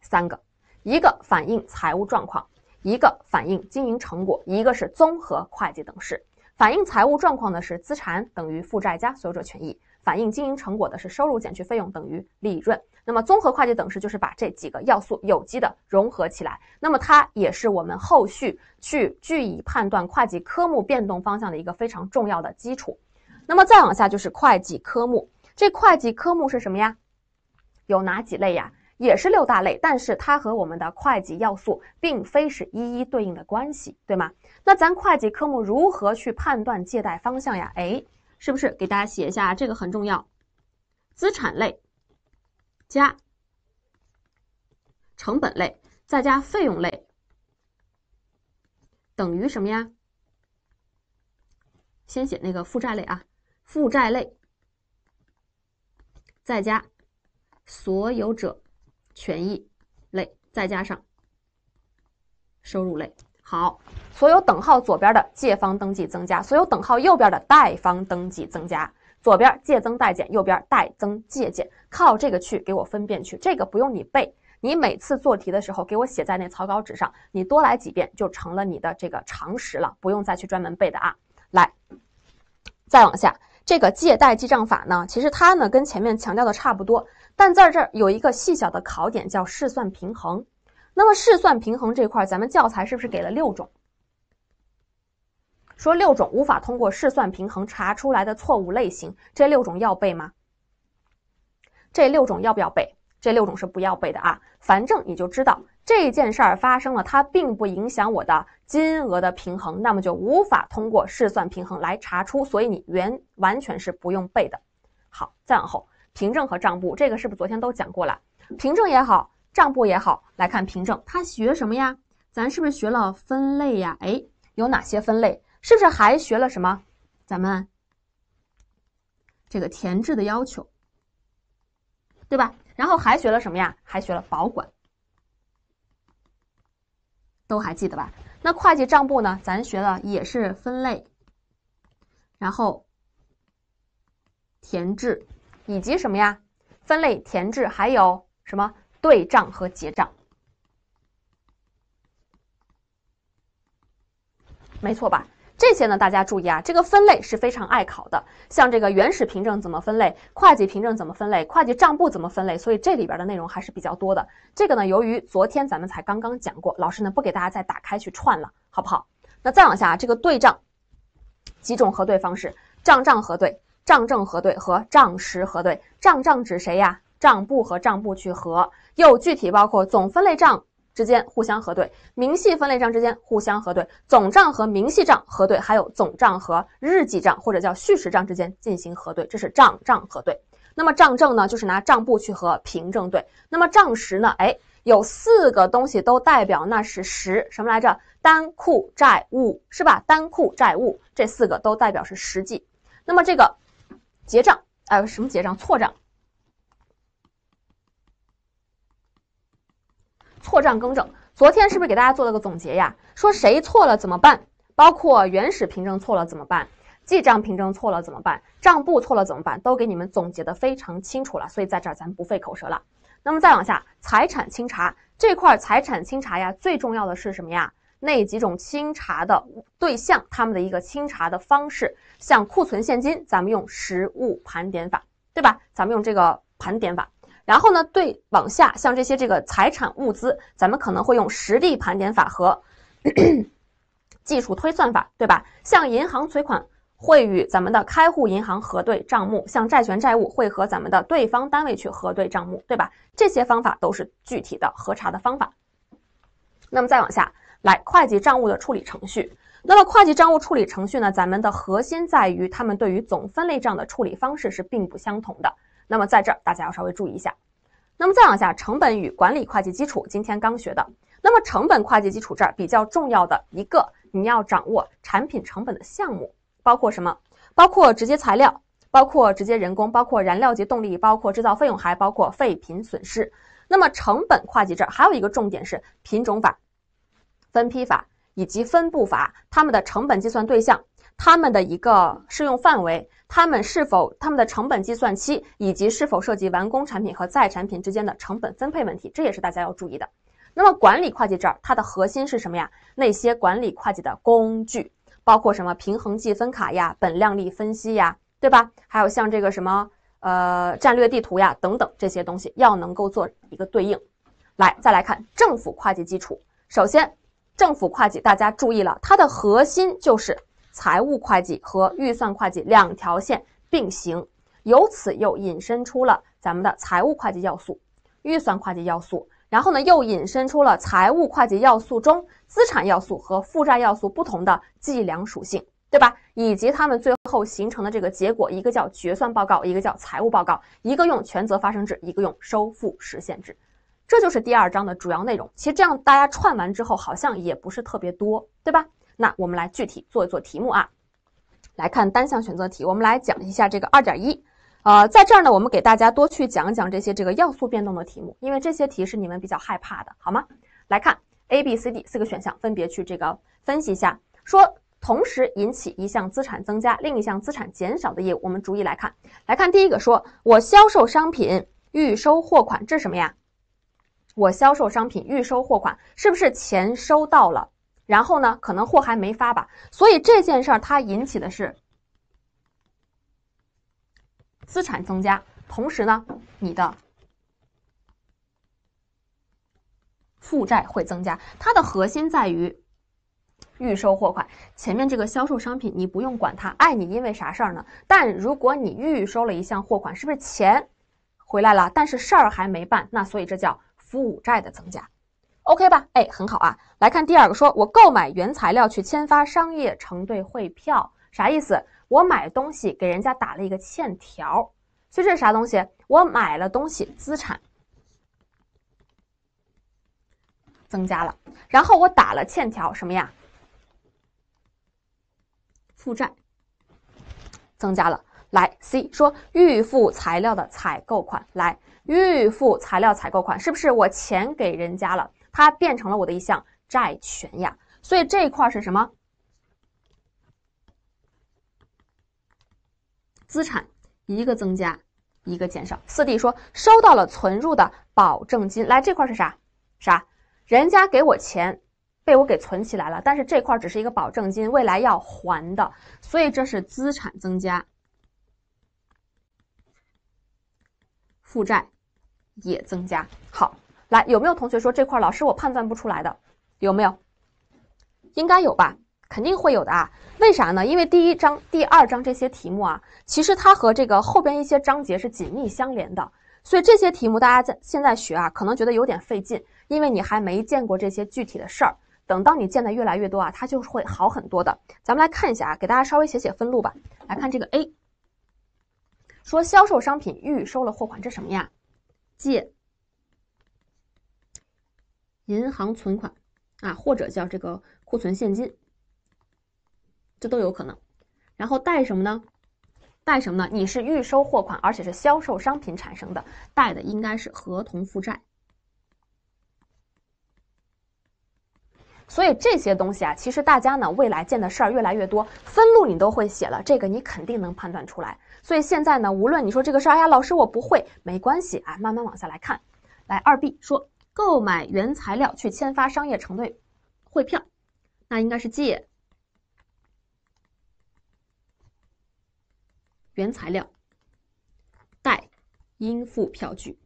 三个，一个反映财务状况，一个反映经营成果，一个是综合会计等式。反映财务状况的是资产等于负债加所有者权益。反映经营成果的是收入减去费用等于利润。那么综合会计等式就是把这几个要素有机的融合起来。那么它也是我们后续去据以判断会计科目变动方向的一个非常重要的基础。那么再往下就是会计科目，这会计科目是什么呀？有哪几类呀？也是六大类，但是它和我们的会计要素并非是一一对应的关系，对吗？那咱会计科目如何去判断借贷方向呀？哎。是不是？给大家写一下，这个很重要。资产类加成本类，再加费用类，等于什么呀？先写那个负债类啊，负债类再加所有者权益类，再加上收入类。好，所有等号左边的借方登记增加，所有等号右边的贷方登记增加。左边借增贷减，右边贷增借减，靠这个去给我分辨去。这个不用你背，你每次做题的时候给我写在那草稿纸上，你多来几遍就成了你的这个常识了，不用再去专门背的啊。来，再往下，这个借贷记账法呢，其实它呢跟前面强调的差不多，但在这儿有一个细小的考点叫试算平衡。那么试算平衡这块，咱们教材是不是给了六种？说六种无法通过试算平衡查出来的错误类型，这六种要背吗？这六种要不要背？这六种是不要背的啊！反正你就知道这件事儿发生了，它并不影响我的金额的平衡，那么就无法通过试算平衡来查出，所以你原完全是不用背的。好，再往后凭证和账簿，这个是不是昨天都讲过了？凭证也好。账簿也好，来看凭证，他学什么呀？咱是不是学了分类呀？哎，有哪些分类？是不是还学了什么？咱们这个填制的要求，对吧？然后还学了什么呀？还学了保管，都还记得吧？那会计账簿呢？咱学了也是分类，然后填制，以及什么呀？分类填制还有什么？对账和结账，没错吧？这些呢，大家注意啊，这个分类是非常爱考的。像这个原始凭证怎么分类，会计凭证怎么分类，会计账簿怎么分类，所以这里边的内容还是比较多的。这个呢，由于昨天咱们才刚刚讲过，老师呢不给大家再打开去串了，好不好？那再往下，这个对账几种核对方式：账账核对、账证核对和账实核对。账账指谁呀？账簿和账簿去核。又具体包括总分类账之间互相核对，明细分类账之间互相核对，总账和明细账核对，还有总账和日记账或者叫序时账之间进行核对，这是账账核对。那么账证呢，就是拿账簿去和凭证对。那么账实呢，哎，有四个东西都代表，那是实什么来着？单库债务是吧？单库债务这四个都代表是实际。那么这个结账，哎，什么结账？错账。错账更正，昨天是不是给大家做了个总结呀？说谁错了怎么办？包括原始凭证错了怎么办？记账凭证错了怎么办？账簿错了怎么办？都给你们总结的非常清楚了，所以在这儿咱不费口舌了。那么再往下，财产清查这块儿，财产清查呀，最重要的是什么呀？那几种清查的对象，他们的一个清查的方式，像库存现金，咱们用实物盘点法，对吧？咱们用这个盘点法。然后呢，对往下像这些这个财产物资，咱们可能会用实地盘点法和 技术推算法，对吧？像银行存款会与咱们的开户银行核对账目，像债权债务会和咱们的对方单位去核对账目，对吧？这些方法都是具体的核查的方法。那么再往下来，会计账务的处理程序。那么会计账务处理程序呢，咱们的核心在于他们对于总分类账的处理方式是并不相同的。那么在这儿大家要稍微注意一下。那么再往下，成本与管理会计基础今天刚学的。那么成本会计基础这儿比较重要的一个你要掌握产品成本的项目包括什么？包括直接材料，包括直接人工，包括燃料及动力，包括制造费用，还包括废品损失。那么成本会计这儿还有一个重点是品种法、分批法以及分布法它们的成本计算对象，它们的一个适用范围。他们是否他们的成本计算期，以及是否涉及完工产品和在产品之间的成本分配问题，这也是大家要注意的。那么管理会计这儿，它的核心是什么呀？那些管理会计的工具，包括什么平衡计分卡呀、本量利分析呀，对吧？还有像这个什么呃战略地图呀等等这些东西，要能够做一个对应。来，再来看政府会计基础。首先，政府会计大家注意了，它的核心就是。财务会计和预算会计两条线并行，由此又引申出了咱们的财务会计要素、预算会计要素，然后呢又引申出了财务会计要素中资产要素和负债要素不同的计量属性，对吧？以及他们最后形成的这个结果，一个叫决算报告，一个叫财务报告，一个用权责发生制，一个用收付实现制。这就是第二章的主要内容。其实这样大家串完之后，好像也不是特别多，对吧？那我们来具体做一做题目啊，来看单项选择题，我们来讲一下这个二点一，呃，在这儿呢，我们给大家多去讲讲这些这个要素变动的题目，因为这些题是你们比较害怕的，好吗？来看 A、B、C、D 四个选项，分别去这个分析一下，说同时引起一项资产增加，另一项资产减少的业务，我们逐一来看，来看第一个，说我销售商品预收货款，这是什么呀？我销售商品预收货款，是不是钱收到了？然后呢，可能货还没发吧，所以这件事儿它引起的是资产增加，同时呢，你的负债会增加。它的核心在于预收货款，前面这个销售商品你不用管它，哎，你因为啥事儿呢？但如果你预收了一项货款，是不是钱回来了，但是事儿还没办？那所以这叫负债的增加。OK 吧，哎，很好啊。来看第二个，说我购买原材料去签发商业承兑汇票，啥意思？我买东西给人家打了一个欠条，所以这是啥东西？我买了东西，资产增加了，然后我打了欠条，什么呀？负债增加了。来，C 说预付材料的采购款，来预付材料采购款，是不是我钱给人家了？它变成了我的一项债权呀，所以这一块是什么？资产一个增加，一个减少。四 D 说收到了存入的保证金，来这块是啥？啥？人家给我钱，被我给存起来了，但是这块只是一个保证金，未来要还的，所以这是资产增加，负债也增加。好。来，有没有同学说这块老师我判断不出来的？有没有？应该有吧，肯定会有的啊。为啥呢？因为第一章、第二章这些题目啊，其实它和这个后边一些章节是紧密相连的。所以这些题目大家在现在学啊，可能觉得有点费劲，因为你还没见过这些具体的事儿。等到你见的越来越多啊，它就是会好很多的。咱们来看一下啊，给大家稍微写写分录吧。来看这个 A，说销售商品预收了货款，这什么呀？借。银行存款啊，或者叫这个库存现金，这都有可能。然后贷什么呢？贷什么呢？你是预收货款，而且是销售商品产生的，贷的应该是合同负债。所以这些东西啊，其实大家呢，未来见的事儿越来越多，分录你都会写了，这个你肯定能判断出来。所以现在呢，无论你说这个儿，哎呀，老师我不会，没关系啊，慢慢往下来看。来，二 B 说。购买原材料去签发商业承兑汇票，那应该是借原材料，贷应付票据。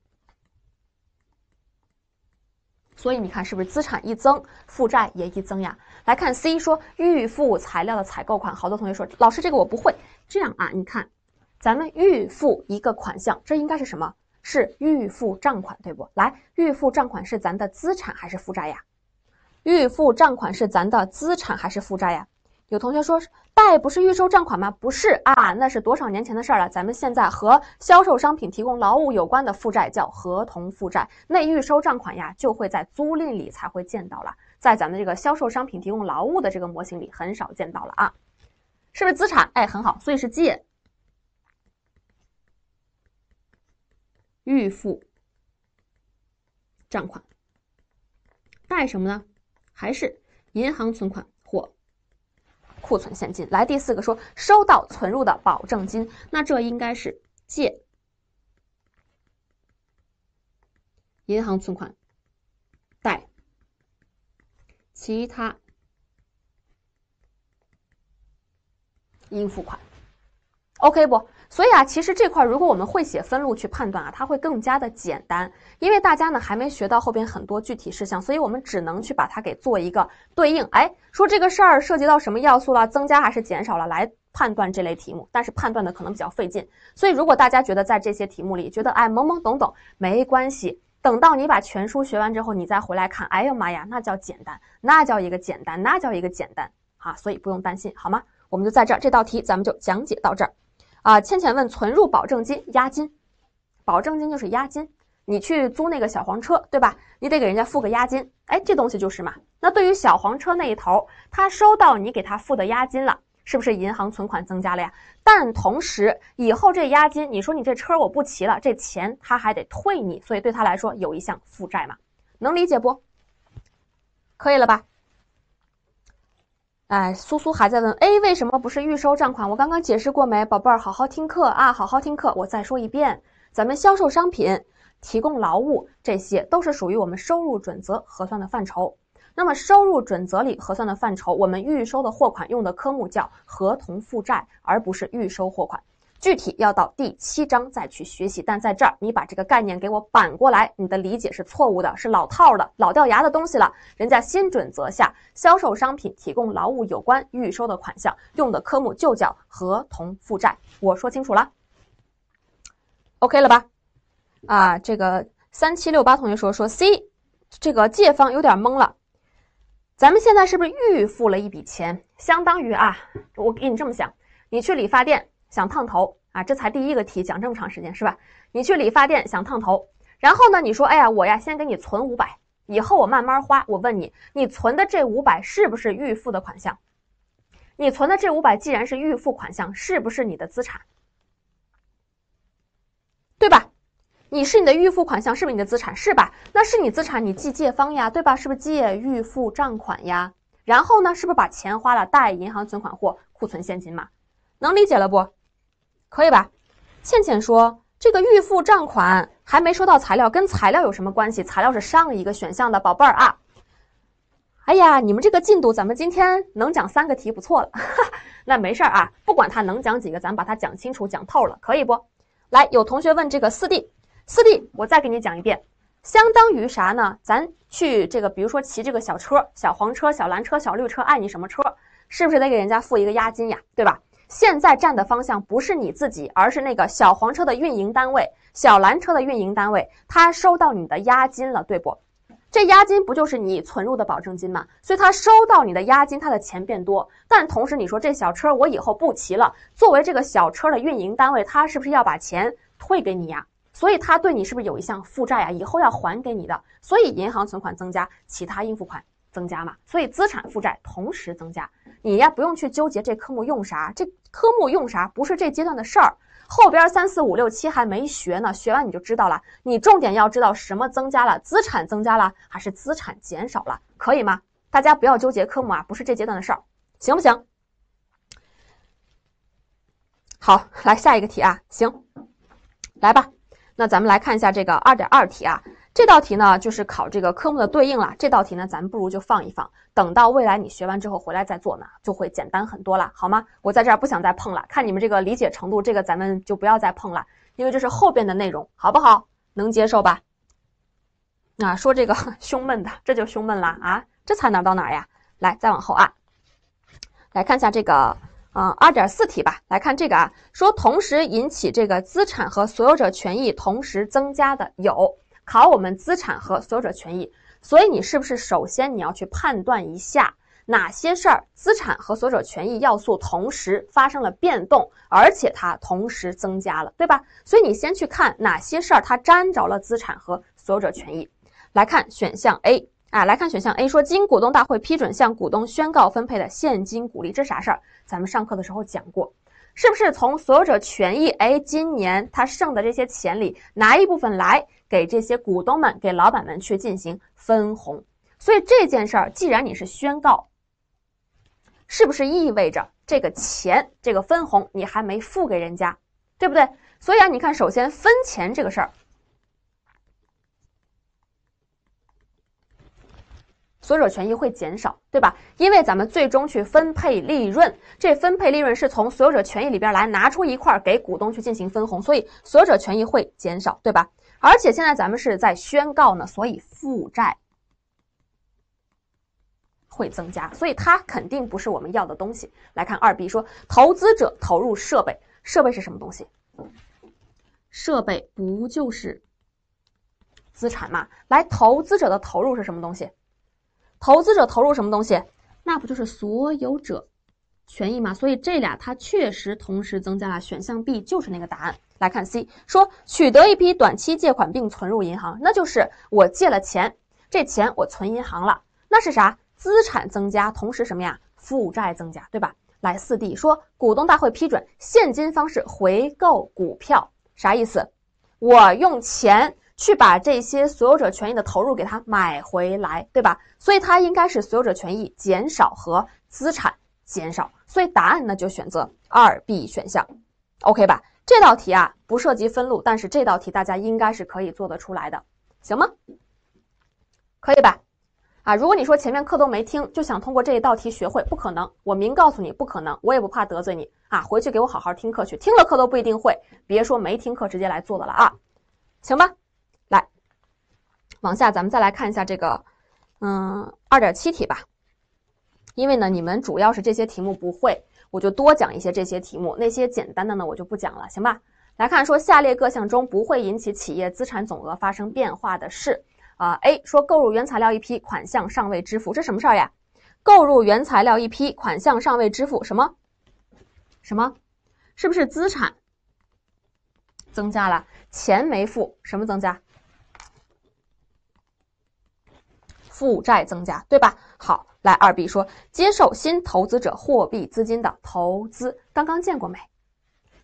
所以你看是不是资产一增，负债也一增呀？来看 C 说预付材料的采购款，好多同学说老师这个我不会。这样啊，你看咱们预付一个款项，这应该是什么？是预付账款，对不？来，预付账款是咱的资产还是负债呀？预付账款是咱的资产还是负债呀？有同学说，贷不是预收账款吗？不是啊，那是多少年前的事儿了。咱们现在和销售商品、提供劳务有关的负债叫合同负债，那预收账款呀就会在租赁里才会见到了，在咱们这个销售商品、提供劳务的这个模型里很少见到了啊，是不是资产？哎，很好，所以是借。预付账款，贷什么呢？还是银行存款或库存现金。来，第四个说收到存入的保证金，那这应该是借银行存款，贷其他应付款，OK 不？所以啊，其实这块如果我们会写分路去判断啊，它会更加的简单。因为大家呢还没学到后边很多具体事项，所以我们只能去把它给做一个对应。哎，说这个事儿涉及到什么要素了，增加还是减少了，来判断这类题目。但是判断的可能比较费劲。所以如果大家觉得在这些题目里觉得哎懵懵懂懂没关系，等到你把全书学完之后，你再回来看，哎呦妈呀，那叫简单，那叫一个简单，那叫一个简单啊！所以不用担心，好吗？我们就在这儿，这道题咱们就讲解到这儿。啊，倩倩问存入保证金、押金，保证金就是押金。你去租那个小黄车，对吧？你得给人家付个押金，哎，这东西就是嘛。那对于小黄车那一头，他收到你给他付的押金了，是不是银行存款增加了呀？但同时，以后这押金，你说你这车我不骑了，这钱他还得退你，所以对他来说有一项负债嘛，能理解不？可以了吧？哎，苏苏还在问，A 为什么不是预收账款？我刚刚解释过没？宝贝儿，好好听课啊，好好听课。我再说一遍，咱们销售商品、提供劳务，这些都是属于我们收入准则核算的范畴。那么，收入准则里核算的范畴，我们预收的货款用的科目叫合同负债，而不是预收货款。具体要到第七章再去学习，但在这儿你把这个概念给我反过来，你的理解是错误的，是老套的、老掉牙的东西了。人家新准则下，销售商品、提供劳务有关预收的款项，用的科目就叫合同负债。我说清楚了，OK 了吧？啊，这个三七六八同学说说 C，这个借方有点懵了。咱们现在是不是预付了一笔钱？相当于啊，我给你这么想，你去理发店。想烫头啊，这才第一个题讲这么长时间是吧？你去理发店想烫头，然后呢，你说哎呀我呀先给你存五百，以后我慢慢花。我问你，你存的这五百是不是预付的款项？你存的这五百既然是预付款项，是不是你的资产？对吧？你是你的预付款项是不是你的资产？是吧？那是你资产，你记借方呀，对吧？是不是借预付账款呀？然后呢，是不是把钱花了贷银行存款或库存现金嘛？能理解了不？可以吧？倩倩说这个预付账款还没收到材料，跟材料有什么关系？材料是上一个选项的宝贝儿啊。哎呀，你们这个进度，咱们今天能讲三个题不错了。那没事儿啊，不管他能讲几个，咱把它讲清楚、讲透了，可以不？来，有同学问这个四 D，四 D，我再给你讲一遍，相当于啥呢？咱去这个，比如说骑这个小车，小黄车、小蓝车、小绿车，爱你什么车，是不是得给人家付一个押金呀？对吧？现在站的方向不是你自己，而是那个小黄车的运营单位、小蓝车的运营单位，他收到你的押金了，对不？这押金不就是你存入的保证金吗？所以他收到你的押金，他的钱变多。但同时你说这小车我以后不骑了，作为这个小车的运营单位，他是不是要把钱退给你呀？所以他对你是不是有一项负债呀？以后要还给你的。所以银行存款增加，其他应付款。增加嘛，所以资产负债同时增加。你呀不用去纠结这科目用啥，这科目用啥不是这阶段的事儿。后边三四五六七还没学呢，学完你就知道了。你重点要知道什么增加了，资产增加了还是资产减少了，可以吗？大家不要纠结科目啊，不是这阶段的事儿，行不行？好，来下一个题啊，行，来吧。那咱们来看一下这个二点二题啊。这道题呢，就是考这个科目的对应了。这道题呢，咱们不如就放一放，等到未来你学完之后回来再做呢，就会简单很多了，好吗？我在这儿不想再碰了，看你们这个理解程度，这个咱们就不要再碰了，因为这是后边的内容，好不好？能接受吧？啊，说这个 胸闷的，这就胸闷了啊，这才哪到哪呀？来，再往后啊，来看一下这个，啊，二点四题吧。来看这个啊，说同时引起这个资产和所有者权益同时增加的有。考我们资产和所有者权益，所以你是不是首先你要去判断一下哪些事儿资产和所有者权益要素同时发生了变动，而且它同时增加了，对吧？所以你先去看哪些事儿它沾着了资产和所有者权益。来看选项 A 啊，来看选项 A 说经股东大会批准向股东宣告分配的现金股利，这啥事儿？咱们上课的时候讲过，是不是从所有者权益？哎，今年他剩的这些钱里拿一部分来。给这些股东们、给老板们去进行分红，所以这件事儿，既然你是宣告，是不是意味着这个钱、这个分红你还没付给人家，对不对？所以啊，你看，首先分钱这个事儿，所有者权益会减少，对吧？因为咱们最终去分配利润，这分配利润是从所有者权益里边来拿出一块给股东去进行分红，所以所有者权益会减少，对吧？而且现在咱们是在宣告呢，所以负债会增加，所以它肯定不是我们要的东西。来看二 B 说，投资者投入设备，设备是什么东西？设备不就是资产嘛？来，投资者的投入是什么东西？投资者投入什么东西？那不就是所有者权益嘛？所以这俩它确实同时增加了，选项 B 就是那个答案。来看 C 说，取得一批短期借款并存入银行，那就是我借了钱，这钱我存银行了，那是啥？资产增加，同时什么呀？负债增加，对吧？来，四 D 说，股东大会批准现金方式回购股票，啥意思？我用钱去把这些所有者权益的投入给他买回来，对吧？所以它应该是所有者权益减少和资产减少，所以答案呢就选择二 B 选项，OK 吧？这道题啊不涉及分录，但是这道题大家应该是可以做得出来的，行吗？可以吧？啊，如果你说前面课都没听就想通过这一道题学会，不可能，我明告诉你不可能，我也不怕得罪你啊，回去给我好好听课去，听了课都不一定会，别说没听课直接来做的了啊，行吧？来，往下咱们再来看一下这个，嗯，二点七题吧，因为呢你们主要是这些题目不会。我就多讲一些这些题目，那些简单的呢我就不讲了，行吧？来看说下列各项中不会引起企业资产总额发生变化的是啊？A 说购入原材料一批，款项尚未支付，这什么事儿呀？购入原材料一批，款项尚未支付，什么什么，是不是资产增加了？钱没付，什么增加？负债增加，对吧？好，来二 B 说接受新投资者货币资金的投资，刚刚见过没？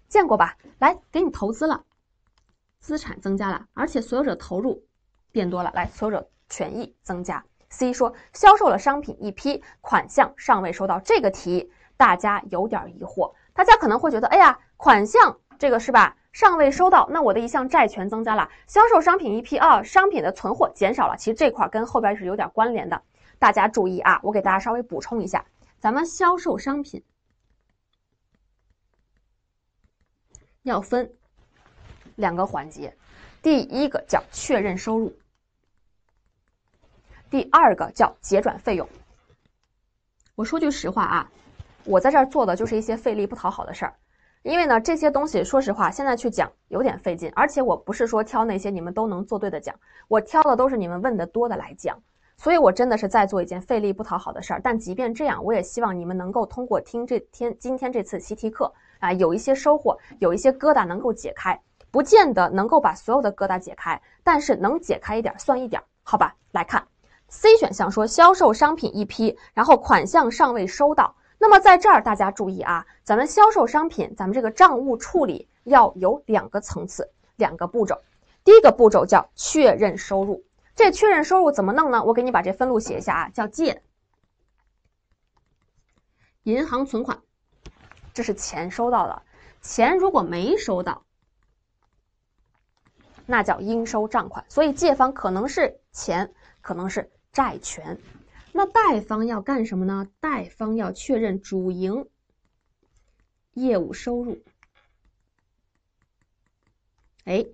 见过吧？来给你投资了，资产增加了，而且所有者投入变多了，来所有者权益增加。C 说销售了商品一批，款项尚未收到。这个题大家有点疑惑，大家可能会觉得，哎呀，款项这个是吧？尚未收到，那我的一项债权增加了，销售商品一批，啊，商品的存货减少了。其实这块跟后边是有点关联的。大家注意啊，我给大家稍微补充一下，咱们销售商品要分两个环节，第一个叫确认收入，第二个叫结转费用。我说句实话啊，我在这儿做的就是一些费力不讨好的事儿，因为呢这些东西说实话现在去讲有点费劲，而且我不是说挑那些你们都能做对的讲，我挑的都是你们问的多的来讲。所以，我真的是在做一件费力不讨好的事儿。但即便这样，我也希望你们能够通过听这天今天这次习题课啊，有一些收获，有一些疙瘩能够解开。不见得能够把所有的疙瘩解开，但是能解开一点算一点，好吧？来看 C 选项说销售商品一批，然后款项尚未收到。那么在这儿大家注意啊，咱们销售商品，咱们这个账务处理要有两个层次、两个步骤。第一个步骤叫确认收入。这确认收入怎么弄呢？我给你把这分录写一下啊，叫借银行存款，这是钱收到的。钱如果没收到，那叫应收账款，所以借方可能是钱，可能是债权。那贷方要干什么呢？贷方要确认主营业务收入。哎。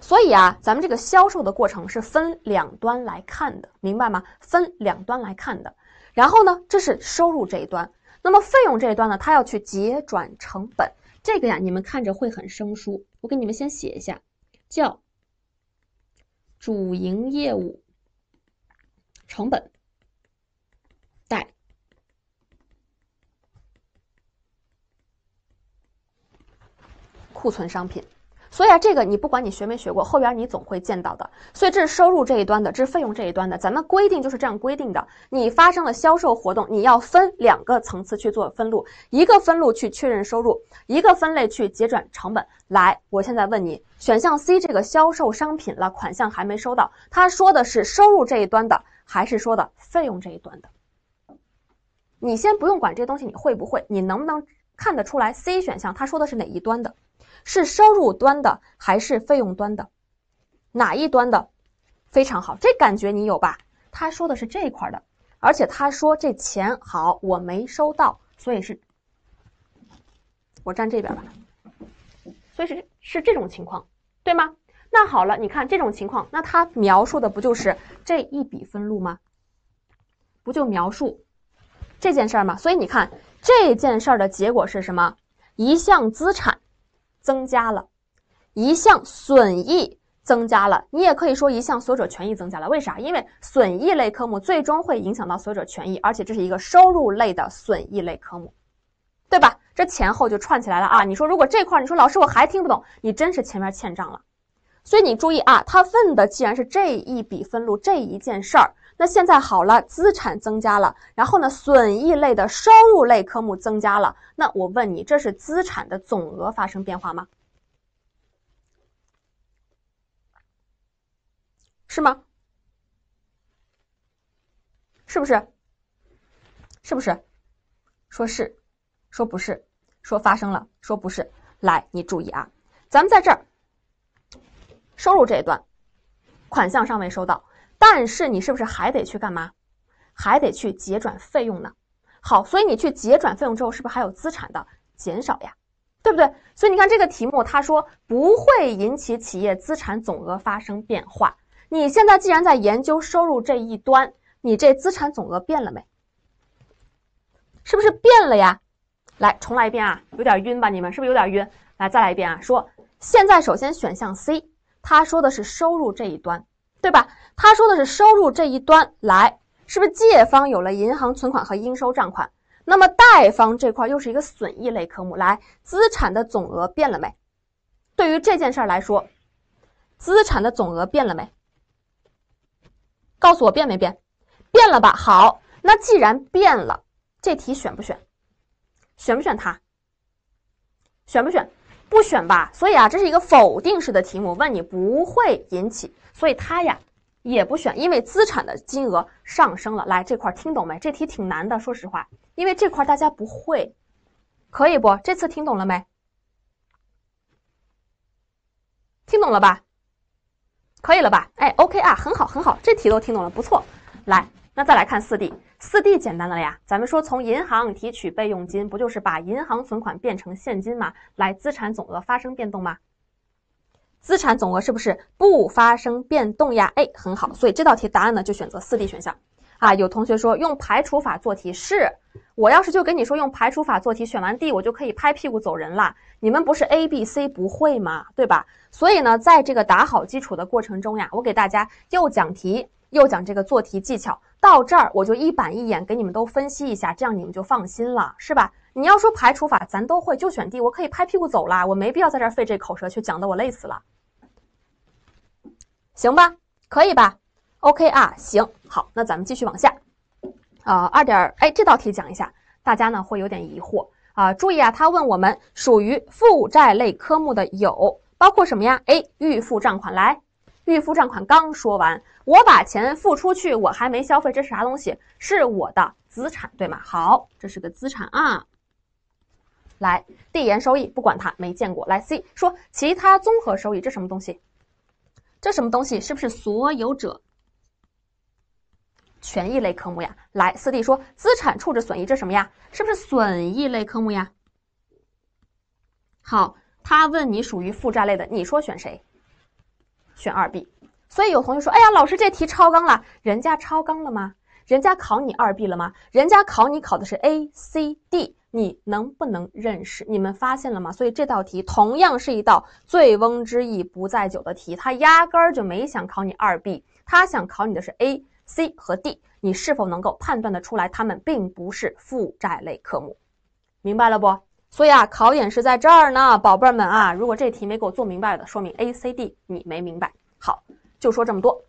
所以啊，咱们这个销售的过程是分两端来看的，明白吗？分两端来看的。然后呢，这是收入这一端，那么费用这一端呢，它要去结转成本。这个呀，你们看着会很生疏，我给你们先写一下，叫主营业务成本，贷库存商品。所以啊，这个你不管你学没学过，后边你总会见到的。所以这是收入这一端的，这是费用这一端的。咱们规定就是这样规定的。你发生了销售活动，你要分两个层次去做分录，一个分录去确认收入，一个分类去结转成本。来，我现在问你，选项 C 这个销售商品了，款项还没收到，他说的是收入这一端的，还是说的费用这一端的？你先不用管这东西，你会不会，你能不能看得出来 C 选项他说的是哪一端的？是收入端的还是费用端的？哪一端的？非常好，这感觉你有吧？他说的是这一块的，而且他说这钱好我没收到，所以是，我站这边吧。所以是是这种情况，对吗？那好了，你看这种情况，那他描述的不就是这一笔分录吗？不就描述这件事儿吗？所以你看这件事儿的结果是什么？一项资产。增加了一项损益，增加了，你也可以说一项所有者权益增加了。为啥？因为损益类科目最终会影响到所有者权益，而且这是一个收入类的损益类科目，对吧？这前后就串起来了啊。你说如果这块儿，你说老师我还听不懂，你真是前面欠账了。所以你注意啊，他问的既然是这一笔分录这一件事儿。那现在好了，资产增加了，然后呢，损益类的收入类科目增加了。那我问你，这是资产的总额发生变化吗？是吗？是不是？是不是？说是，说不是，说发生了，说不是。来，你注意啊，咱们在这儿，收入这一段，款项尚未收到。但是你是不是还得去干嘛？还得去结转费用呢？好，所以你去结转费用之后，是不是还有资产的减少呀？对不对？所以你看这个题目，他说不会引起企业资产总额发生变化。你现在既然在研究收入这一端，你这资产总额变了没？是不是变了呀？来，重来一遍啊，有点晕吧？你们是不是有点晕？来，再来一遍啊。说现在首先选项 C，他说的是收入这一端。对吧？他说的是收入这一端来，是不是借方有了银行存款和应收账款？那么贷方这块又是一个损益类科目来，资产的总额变了没？对于这件事儿来说，资产的总额变了没？告诉我变没变？变了吧？好，那既然变了，这题选不选？选不选它？选不选？不选吧？所以啊，这是一个否定式的题目，问你不会引起。所以它呀也不选，因为资产的金额上升了。来这块听懂没？这题挺难的，说实话，因为这块大家不会，可以不？这次听懂了没？听懂了吧？可以了吧？哎，OK 啊，很好很好，这题都听懂了，不错。来，那再来看四 D，四 D 简单了呀。咱们说从银行提取备用金，不就是把银行存款变成现金嘛？来，资产总额发生变动吗？资产总额是不是不发生变动呀？哎，很好，所以这道题答案呢就选择四 D 选项啊。有同学说用排除法做题是，我要是就跟你说用排除法做题，选完 D 我就可以拍屁股走人了。你们不是 A、B、C 不会吗？对吧？所以呢，在这个打好基础的过程中呀，我给大家又讲题，又讲这个做题技巧。到这儿我就一板一眼给你们都分析一下，这样你们就放心了，是吧？你要说排除法，咱都会就选 D，我可以拍屁股走啦，我没必要在这儿费这口舌，去讲的我累死了，行吧，可以吧，OK 啊，行，好，那咱们继续往下，啊，二点，哎，这道题讲一下，大家呢会有点疑惑啊，注意啊，他问我们属于负债类科目的有包括什么呀？哎，预付账款来，预付账款刚说完，我把钱付出去，我还没消费，这是啥东西？是我的资产对吗？好，这是个资产啊。来递延收益，不管它，没见过。来 C 说其他综合收益，这什么东西？这什么东西？是不是所有者权益类科目呀？来四 D 说资产处置损益，这什么呀？是不是损益类科目呀？好，他问你属于负债类的，你说选谁？选二 B。所以有同学说，哎呀，老师这题超纲了，人家超纲了吗？人家考你二 B 了吗？人家考你考的是 A、C、D，你能不能认识？你们发现了吗？所以这道题同样是一道“醉翁之意不在酒”的题，他压根儿就没想考你二 B，他想考你的是 A、C 和 D，你是否能够判断的出来？他们并不是负债类科目，明白了不？所以啊，考点是在这儿呢，宝贝儿们啊！如果这题没给我做明白的，说明 A、C、D 你没明白。好，就说这么多，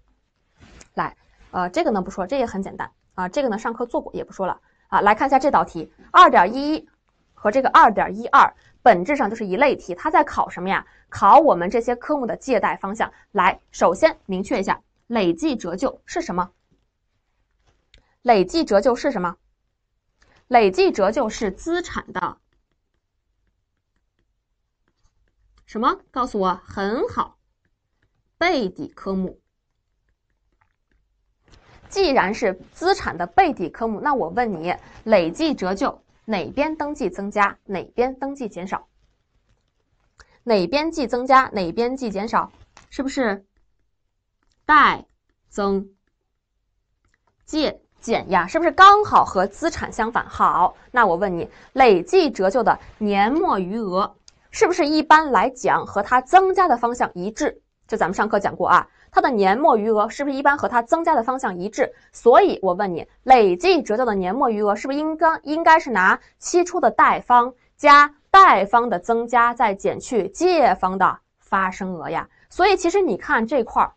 来。呃，这个呢不说，这也很简单啊。这个呢上课做过，也不说了啊。来看一下这道题，二点一一和这个二点一二，本质上就是一类题。它在考什么呀？考我们这些科目的借贷方向。来，首先明确一下，累计折旧是什么？累计折旧是什么？累计折旧是资产的什么？告诉我，很好，背底科目。既然是资产的背底科目，那我问你，累计折旧哪边登记增加，哪边登记减少？哪边记增加，哪边记减少？是不是贷增借减呀？是不是刚好和资产相反？好，那我问你，累计折旧的年末余额是不是一般来讲和它增加的方向一致？就咱们上课讲过啊。它的年末余额是不是一般和它增加的方向一致？所以，我问你，累计折旧的年末余额是不是应该应该是拿期初的贷方加贷方的增加，再减去借方的发生额呀？所以，其实你看这块儿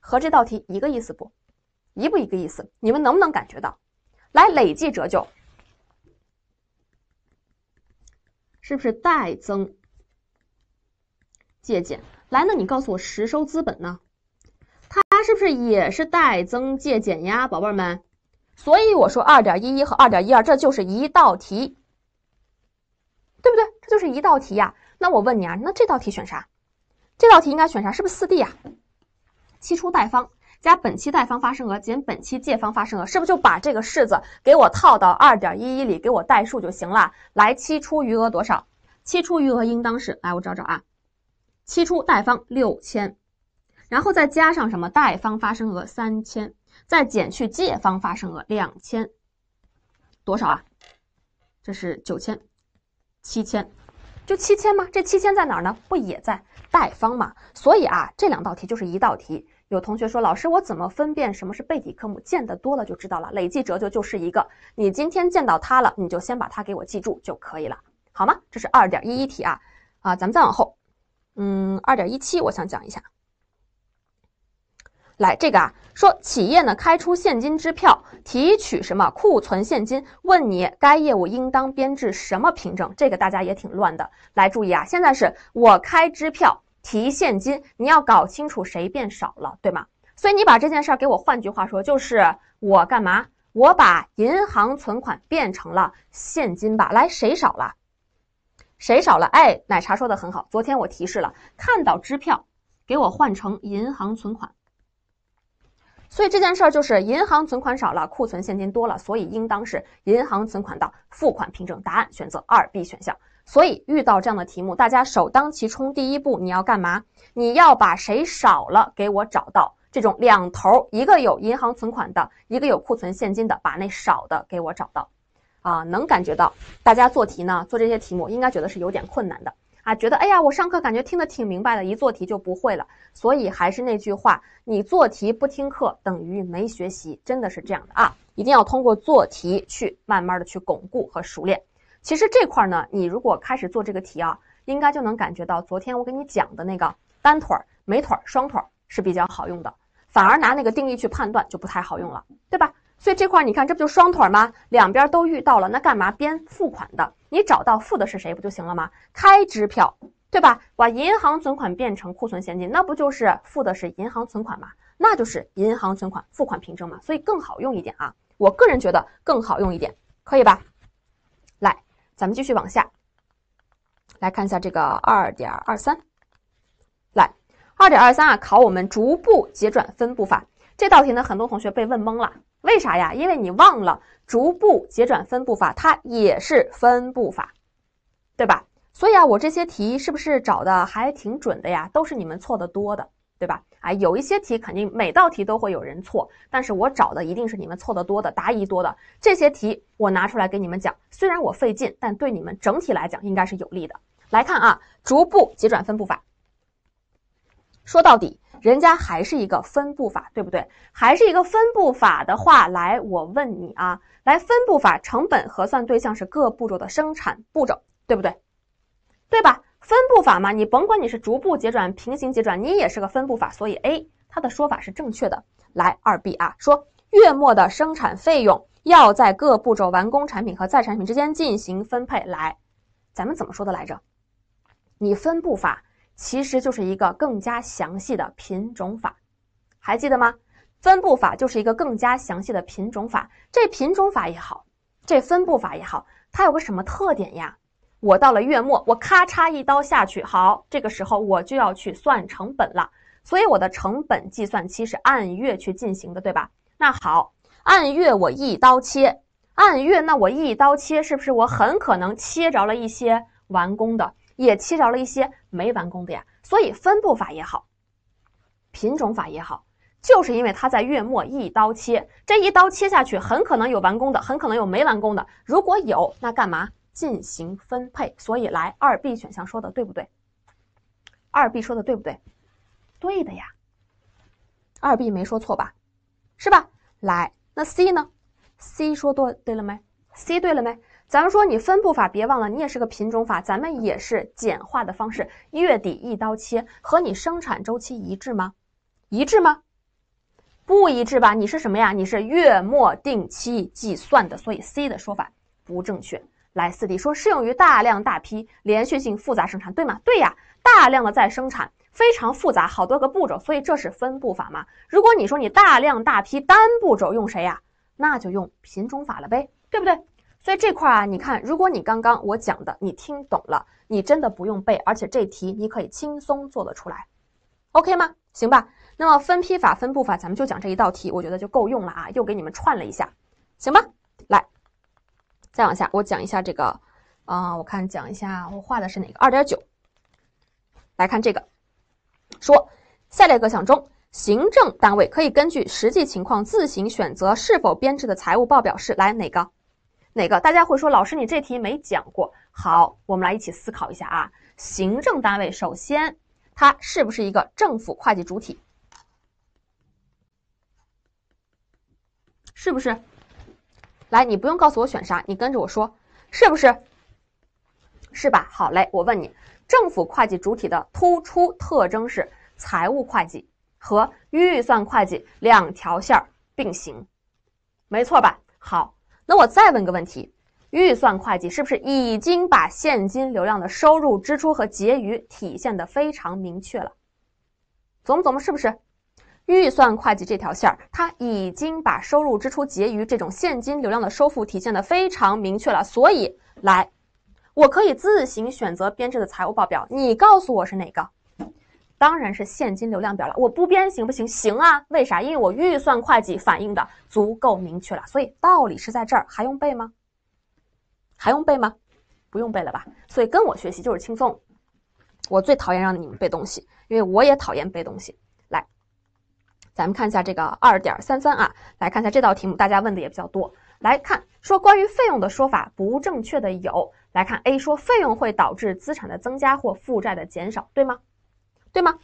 和这道题一个意思不一不一个意思？你们能不能感觉到？来，累计折旧是不是贷增借减？来，那你告诉我，实收资本呢？是不是也是贷增借减呀，宝贝儿们？所以我说二点一一和二点一二，这就是一道题，对不对？这就是一道题呀。那我问你啊，那这道题选啥？这道题应该选啥？是不是四 D 呀？期初贷方加本期贷方发生额减本期借方发生额，是不是就把这个式子给我套到二点一一里，给我代数就行了？来，期初余额多少？期初余额应当是，来我找找啊，期初贷方六千。然后再加上什么贷方发生额三千，再减去借方发生额两千，多少啊？这是九千，七千，就七千吗？这七千在哪儿呢？不也在贷方吗？所以啊，这两道题就是一道题。有同学说老师，我怎么分辨什么是背底科目？见得多了就知道了。累计折旧就是一个，你今天见到它了，你就先把它给我记住就可以了，好吗？这是二点一一题啊啊，咱们再往后，嗯，二点一七，我想讲一下。来这个啊，说企业呢开出现金支票提取什么库存现金，问你该业务应当编制什么凭证？这个大家也挺乱的。来注意啊，现在是我开支票提现金，你要搞清楚谁变少了，对吗？所以你把这件事儿给我换句话说，就是我干嘛？我把银行存款变成了现金吧。来，谁少了？谁少了？哎，奶茶说的很好。昨天我提示了，看到支票给我换成银行存款。所以这件事儿就是银行存款少了，库存现金多了，所以应当是银行存款的付款凭证。答案选择二 B 选项。所以遇到这样的题目，大家首当其冲，第一步你要干嘛？你要把谁少了给我找到？这种两头一个有银行存款的，一个有库存现金的，把那少的给我找到。啊，能感觉到大家做题呢，做这些题目应该觉得是有点困难的。啊，觉得哎呀，我上课感觉听得挺明白的，一做题就不会了。所以还是那句话，你做题不听课等于没学习，真的是这样的啊！一定要通过做题去慢慢的去巩固和熟练。其实这块呢，你如果开始做这个题啊，应该就能感觉到，昨天我给你讲的那个单腿、美腿、双腿是比较好用的，反而拿那个定义去判断就不太好用了，对吧？所以这块你看，这不就双腿吗？两边都遇到了，那干嘛编付款的？你找到付的是谁不就行了吗？开支票，对吧？把银行存款变成库存现金，那不就是付的是银行存款吗？那就是银行存款付款凭证嘛。所以更好用一点啊！我个人觉得更好用一点，可以吧？来，咱们继续往下来看一下这个二点二三。来，二点二三啊，考我们逐步结转分布法这道题呢，很多同学被问懵了。为啥呀？因为你忘了逐步结转分布法，它也是分布法，对吧？所以啊，我这些题是不是找的还挺准的呀？都是你们错的多的，对吧？啊，有一些题肯定每道题都会有人错，但是我找的一定是你们错的多的、答疑多的这些题，我拿出来给你们讲。虽然我费劲，但对你们整体来讲应该是有利的。来看啊，逐步结转分布法，说到底。人家还是一个分布法，对不对？还是一个分布法的话，来，我问你啊，来，分布法成本核算对象是各步骤的生产步骤，对不对？对吧？分布法嘛，你甭管你是逐步结转、平行结转，你也是个分布法，所以 A 它的说法是正确的。来，二 B 啊，说月末的生产费用要在各步骤完工产品和在产品之间进行分配，来，咱们怎么说的来着？你分布法。其实就是一个更加详细的品种法，还记得吗？分布法就是一个更加详细的品种法。这品种法也好，这分布法也好，它有个什么特点呀？我到了月末，我咔嚓一刀下去，好，这个时候我就要去算成本了。所以我的成本计算期是按月去进行的，对吧？那好，按月我一刀切，按月那我一刀切，是不是我很可能切着了一些完工的，也切着了一些？没完工的呀，所以分布法也好，品种法也好，就是因为它在月末一刀切，这一刀切下去，很可能有完工的，很可能有没完工的。如果有，那干嘛进行分配？所以来二 B 选项说的对不对？二 B 说的对不对？对的呀，二 B 没说错吧？是吧？来，那 C 呢？C 说对对了没？C 对了没？咱们说你分布法，别忘了你也是个品种法，咱们也是简化的方式，月底一刀切，和你生产周期一致吗？一致吗？不一致吧？你是什么呀？你是月末定期计算的，所以 C 的说法不正确。来，四 D 说适用于大量大批连续性复杂生产，对吗？对呀，大量的在生产，非常复杂，好多个步骤，所以这是分布法吗？如果你说你大量大批单步骤用谁呀？那就用品种法了呗，对不对？所以这块啊，你看，如果你刚刚我讲的你听懂了，你真的不用背，而且这题你可以轻松做得出来，OK 吗？行吧。那么分批法、分步法，咱们就讲这一道题，我觉得就够用了啊。又给你们串了一下，行吧？来，再往下，我讲一下这个啊，我看讲一下，我画的是哪个？二点九。来看这个，说下列各项中，行政单位可以根据实际情况自行选择是否编制的财务报表是来哪个？哪个大家会说老师你这题没讲过？好，我们来一起思考一下啊。行政单位首先它是不是一个政府会计主体？是不是？来，你不用告诉我选啥，你跟着我说，是不是？是吧？好嘞，我问你，政府会计主体的突出特征是财务会计和预算会计两条线并行，没错吧？好。那我再问个问题，预算会计是不是已经把现金流量的收入、支出和结余体现的非常明确了？琢磨琢磨，是不是预算会计这条线儿，它已经把收入、支出、结余这种现金流量的收付体现的非常明确了？所以来，我可以自行选择编制的财务报表，你告诉我是哪个？当然是现金流量表了，我不编行不行？行啊，为啥？因为我预算会计反映的足够明确了，所以道理是在这儿，还用背吗？还用背吗？不用背了吧？所以跟我学习就是轻松。我最讨厌让你们背东西，因为我也讨厌背东西。来，咱们看一下这个二点三三啊，来看一下这道题目，大家问的也比较多。来看，说关于费用的说法不正确的有，来看 A 说费用会导致资产的增加或负债的减少，对吗？对吗？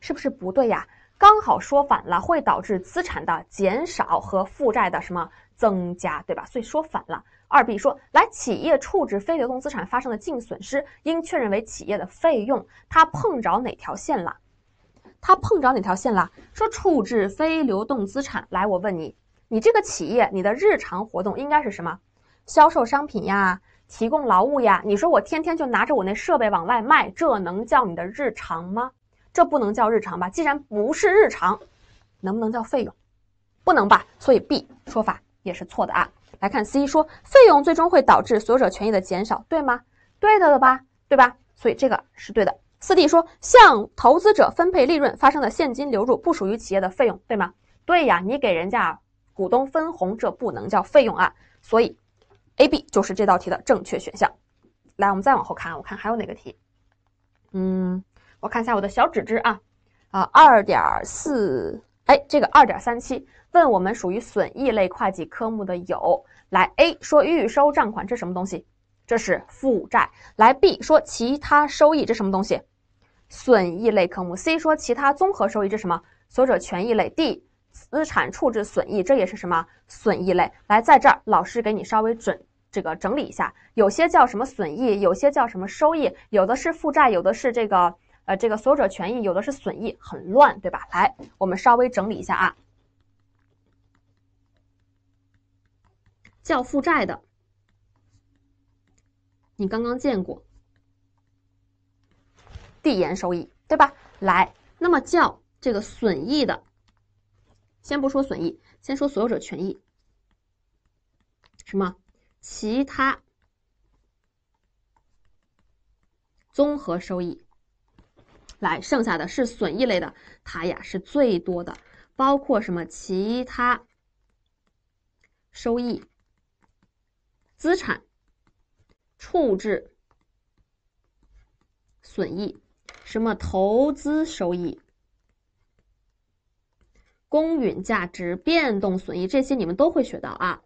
是不是不对呀？刚好说反了，会导致资产的减少和负债的什么增加，对吧？所以说反了。二 B 说，来，企业处置非流动资产发生的净损失，应确认为企业的费用。它碰着哪条线了？它碰着哪条线了？说处置非流动资产，来，我问你，你这个企业，你的日常活动应该是什么？销售商品呀？提供劳务呀？你说我天天就拿着我那设备往外卖，这能叫你的日常吗？这不能叫日常吧？既然不是日常，能不能叫费用？不能吧？所以 B 说法也是错的啊。来看 C 说，费用最终会导致所有者权益的减少，对吗？对的了吧？对吧？所以这个是对的。四 D 说，向投资者分配利润发生的现金流入不属于企业的费用，对吗？对呀，你给人家股东分红，这不能叫费用啊，所以。A、B 就是这道题的正确选项。来，我们再往后看，我看还有哪个题？嗯，我看一下我的小纸质啊。啊，二点四，哎，这个二点三七，问我们属于损益类会计科目的有。来，A 说预收账款，这什么东西？这是负债。来，B 说其他收益，这什么东西？损益类科目。C 说其他综合收益，这什么？所有者权益类。D 资产处置损益，这也是什么？损益类。来，在这儿，老师给你稍微准。这个整理一下，有些叫什么损益，有些叫什么收益，有的是负债，有的是这个呃这个所有者权益，有的是损益，很乱，对吧？来，我们稍微整理一下啊。叫负债的，你刚刚见过，递延收益，对吧？来，那么叫这个损益的，先不说损益，先说所有者权益，什么？其他综合收益，来剩下的是损益类的，它呀是最多的，包括什么其他收益、资产处置损益、什么投资收益、公允价值变动损益，这些你们都会学到啊。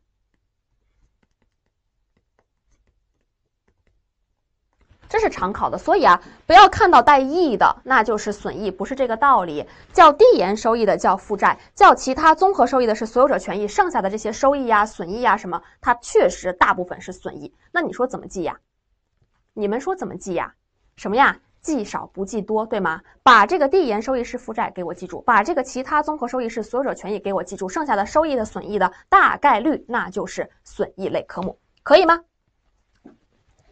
这是常考的，所以啊，不要看到带益的，那就是损益，不是这个道理。叫递延收益的叫负债，叫其他综合收益的是所有者权益，剩下的这些收益呀、损益呀什么，它确实大部分是损益。那你说怎么记呀？你们说怎么记呀？什么呀？记少不记多，对吗？把这个递延收益是负债给我记住，把这个其他综合收益是所有者权益给我记住，剩下的收益的损益的大概率那就是损益类科目，可以吗？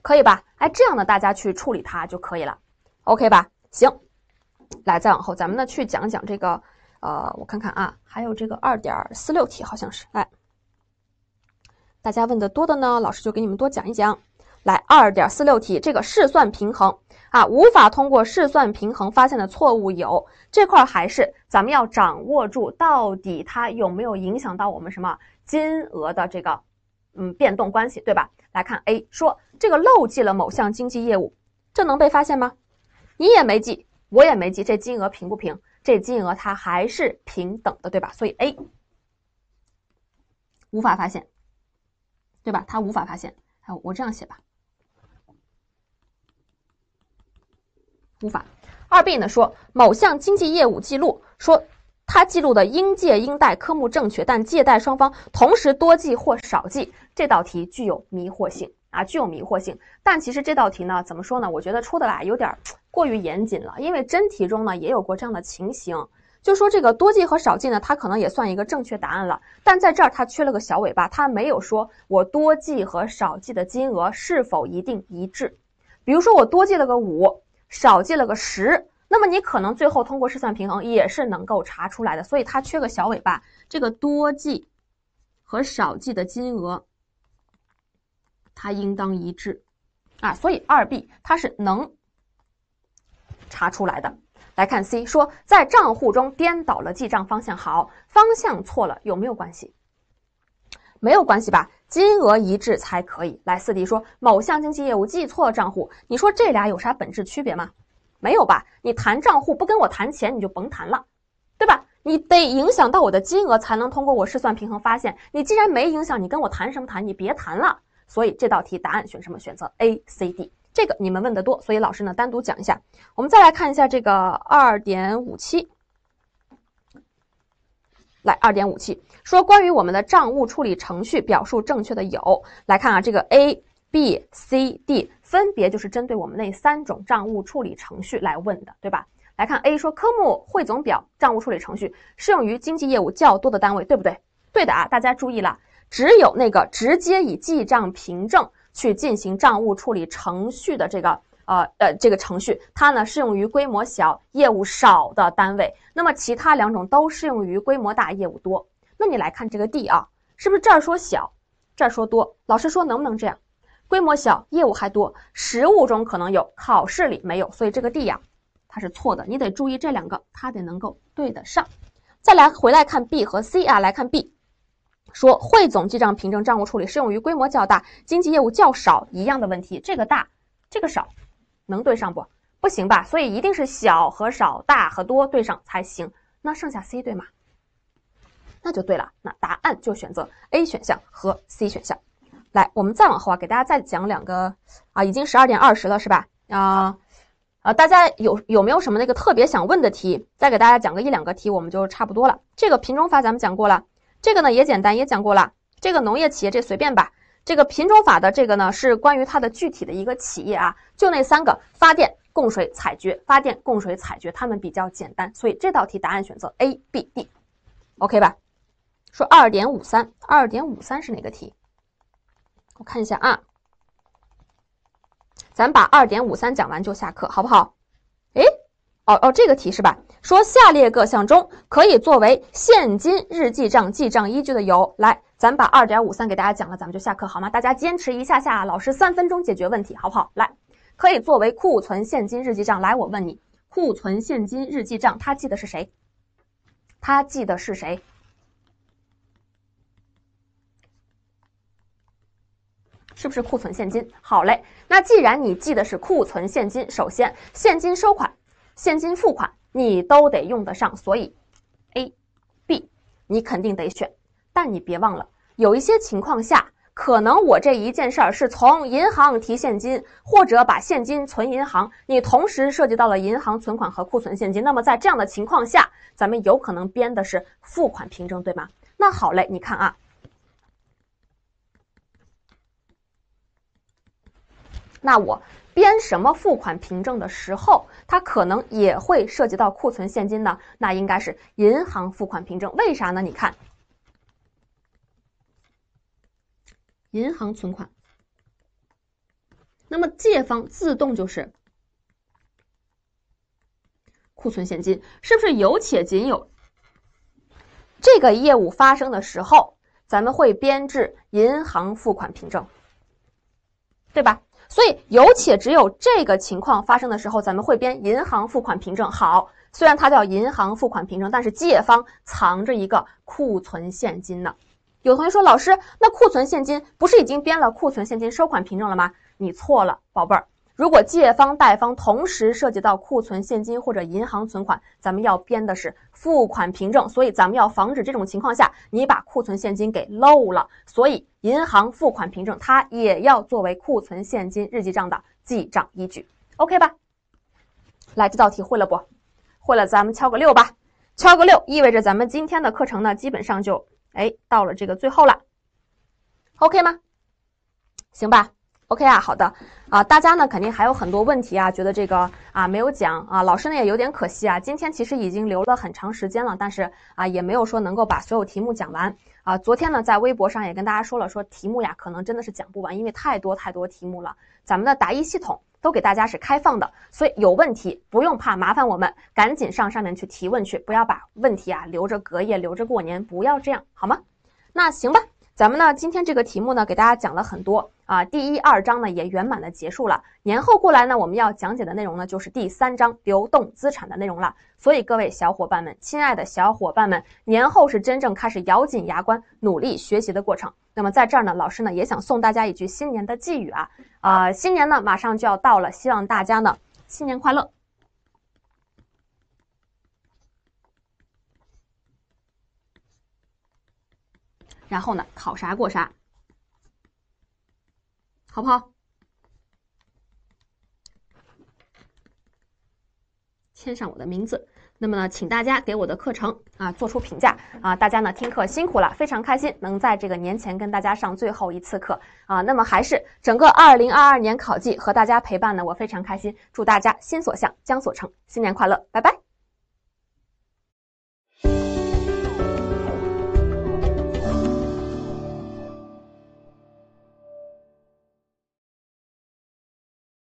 可以吧？哎，这样呢，大家去处理它就可以了，OK 吧？行，来，再往后，咱们呢去讲讲这个，呃，我看看啊，还有这个二点四六题，好像是。来，大家问的多的呢，老师就给你们多讲一讲。来，二点四六题，这个试算平衡啊，无法通过试算平衡发现的错误有这块，还是咱们要掌握住，到底它有没有影响到我们什么金额的这个嗯变动关系，对吧？来看 A 说这个漏记了某项经济业务，这能被发现吗？你也没记，我也没记，这金额平不平？这金额它还是平等的，对吧？所以 A 无法发现，对吧？它无法发现。哎，我这样写吧，无法。二 B 呢说某项经济业务记录说。他记录的应借应贷科目正确，但借贷双方同时多记或少记，这道题具有迷惑性啊，具有迷惑性。但其实这道题呢，怎么说呢？我觉得出的吧有点过于严谨了，因为真题中呢也有过这样的情形，就说这个多记和少记呢，它可能也算一个正确答案了。但在这儿它缺了个小尾巴，它没有说我多记和少记的金额是否一定一致，比如说我多记了个五，少记了个十。那么你可能最后通过试算平衡也是能够查出来的，所以它缺个小尾巴，这个多记和少记的金额，它应当一致啊，所以二 B 它是能查出来的。来看 C 说在账户中颠倒了记账方向，好，方向错了有没有关系？没有关系吧，金额一致才可以。来四 D 说某项经济业务记错账户，你说这俩有啥本质区别吗？没有吧？你谈账户不跟我谈钱，你就甭谈了，对吧？你得影响到我的金额，才能通过我试算平衡发现。你既然没影响，你跟我谈什么谈？你别谈了。所以这道题答案选什么？选择 A、C、D。这个你们问的多，所以老师呢单独讲一下。我们再来看一下这个二点五七，来二点五七说关于我们的账务处理程序表述正确的有，来看啊这个 A、B、C、D。分别就是针对我们那三种账务处理程序来问的，对吧？来看 A 说科目汇总表账务处理程序适用于经济业务较多的单位，对不对？对的啊，大家注意了，只有那个直接以记账凭证去进行账务处理程序的这个呃呃这个程序，它呢适用于规模小、业务少的单位。那么其他两种都适用于规模大、业务多。那你来看这个 D 啊，是不是这儿说小，这儿说多？老师说能不能这样？规模小，业务还多，实物中可能有，考试里没有，所以这个 D 呀，它是错的。你得注意这两个，它得能够对得上。再来回来看 B 和 C 啊，来看 B，说汇总记账凭证账务处理适用于规模较大，经济业务较少，一样的问题，这个大，这个少，能对上不？不行吧？所以一定是小和少，大和多对上才行。那剩下 C 对吗？那就对了，那答案就选择 A 选项和 C 选项。来，我们再往后啊，给大家再讲两个啊，已经十二点二十了，是吧？啊，啊，大家有有没有什么那个特别想问的题？再给大家讲个一两个题，我们就差不多了。这个品种法咱们讲过了，这个呢也简单，也讲过了。这个农业企业这随便吧。这个品种法的这个呢是关于它的具体的一个企业啊，就那三个：发电、供水、采掘。发电、供水、采掘，它们比较简单，所以这道题答案选择 A、B、D，OK 吧？说二点五三，二点五三是哪个题？我看一下啊，咱把二点五三讲完就下课，好不好？哎，哦哦，这个题是吧？说下列各项中可以作为现金日记账记账依据的有，来，咱把二点五三给大家讲了，咱们就下课好吗？大家坚持一下下，老师三分钟解决问题，好不好？来，可以作为库存现金日记账。来，我问你，库存现金日记账他记的是谁？他记的是谁？是不是库存现金？好嘞，那既然你记的是库存现金，首先现金收款、现金付款，你都得用得上，所以 A、B 你肯定得选。但你别忘了，有一些情况下，可能我这一件事儿是从银行提现金，或者把现金存银行，你同时涉及到了银行存款和库存现金。那么在这样的情况下，咱们有可能编的是付款凭证，对吗？那好嘞，你看啊。那我编什么付款凭证的时候，它可能也会涉及到库存现金呢？那应该是银行付款凭证。为啥呢？你看，银行存款，那么借方自动就是库存现金，是不是有且仅有这个业务发生的时候，咱们会编制银行付款凭证，对吧？所以，有且只有这个情况发生的时候，咱们会编银行付款凭证。好，虽然它叫银行付款凭证，但是借方藏着一个库存现金呢。有同学说，老师，那库存现金不是已经编了库存现金收款凭证了吗？你错了，宝贝儿。如果借方、贷方同时涉及到库存现金或者银行存款，咱们要编的是付款凭证。所以咱们要防止这种情况下你把库存现金给漏了。所以银行付款凭证它也要作为库存现金日记账的记账依据。OK 吧？来，这道题会了不？会了，咱们敲个六吧。敲个六意味着咱们今天的课程呢，基本上就哎到了这个最后了。OK 吗？行吧。OK 啊，好的，啊，大家呢肯定还有很多问题啊，觉得这个啊没有讲啊，老师呢也有点可惜啊。今天其实已经留了很长时间了，但是啊也没有说能够把所有题目讲完啊。昨天呢在微博上也跟大家说了，说题目呀可能真的是讲不完，因为太多太多题目了。咱们的答疑系统都给大家是开放的，所以有问题不用怕，麻烦我们赶紧上上面去提问去，不要把问题啊留着隔夜，留着过年，不要这样好吗？那行吧。咱们呢，今天这个题目呢，给大家讲了很多啊，第一二章呢也圆满的结束了。年后过来呢，我们要讲解的内容呢，就是第三章流动资产的内容了。所以各位小伙伴们，亲爱的小伙伴们，年后是真正开始咬紧牙关努力学习的过程。那么在这儿呢，老师呢也想送大家一句新年的寄语啊，啊，新年呢马上就要到了，希望大家呢新年快乐。然后呢，考啥过啥，好不好？签上我的名字。那么，呢，请大家给我的课程啊做出评价啊！大家呢听课辛苦了，非常开心能在这个年前跟大家上最后一次课啊！那么，还是整个二零二二年考季和大家陪伴呢，我非常开心。祝大家心所向，将所成，新年快乐，拜拜。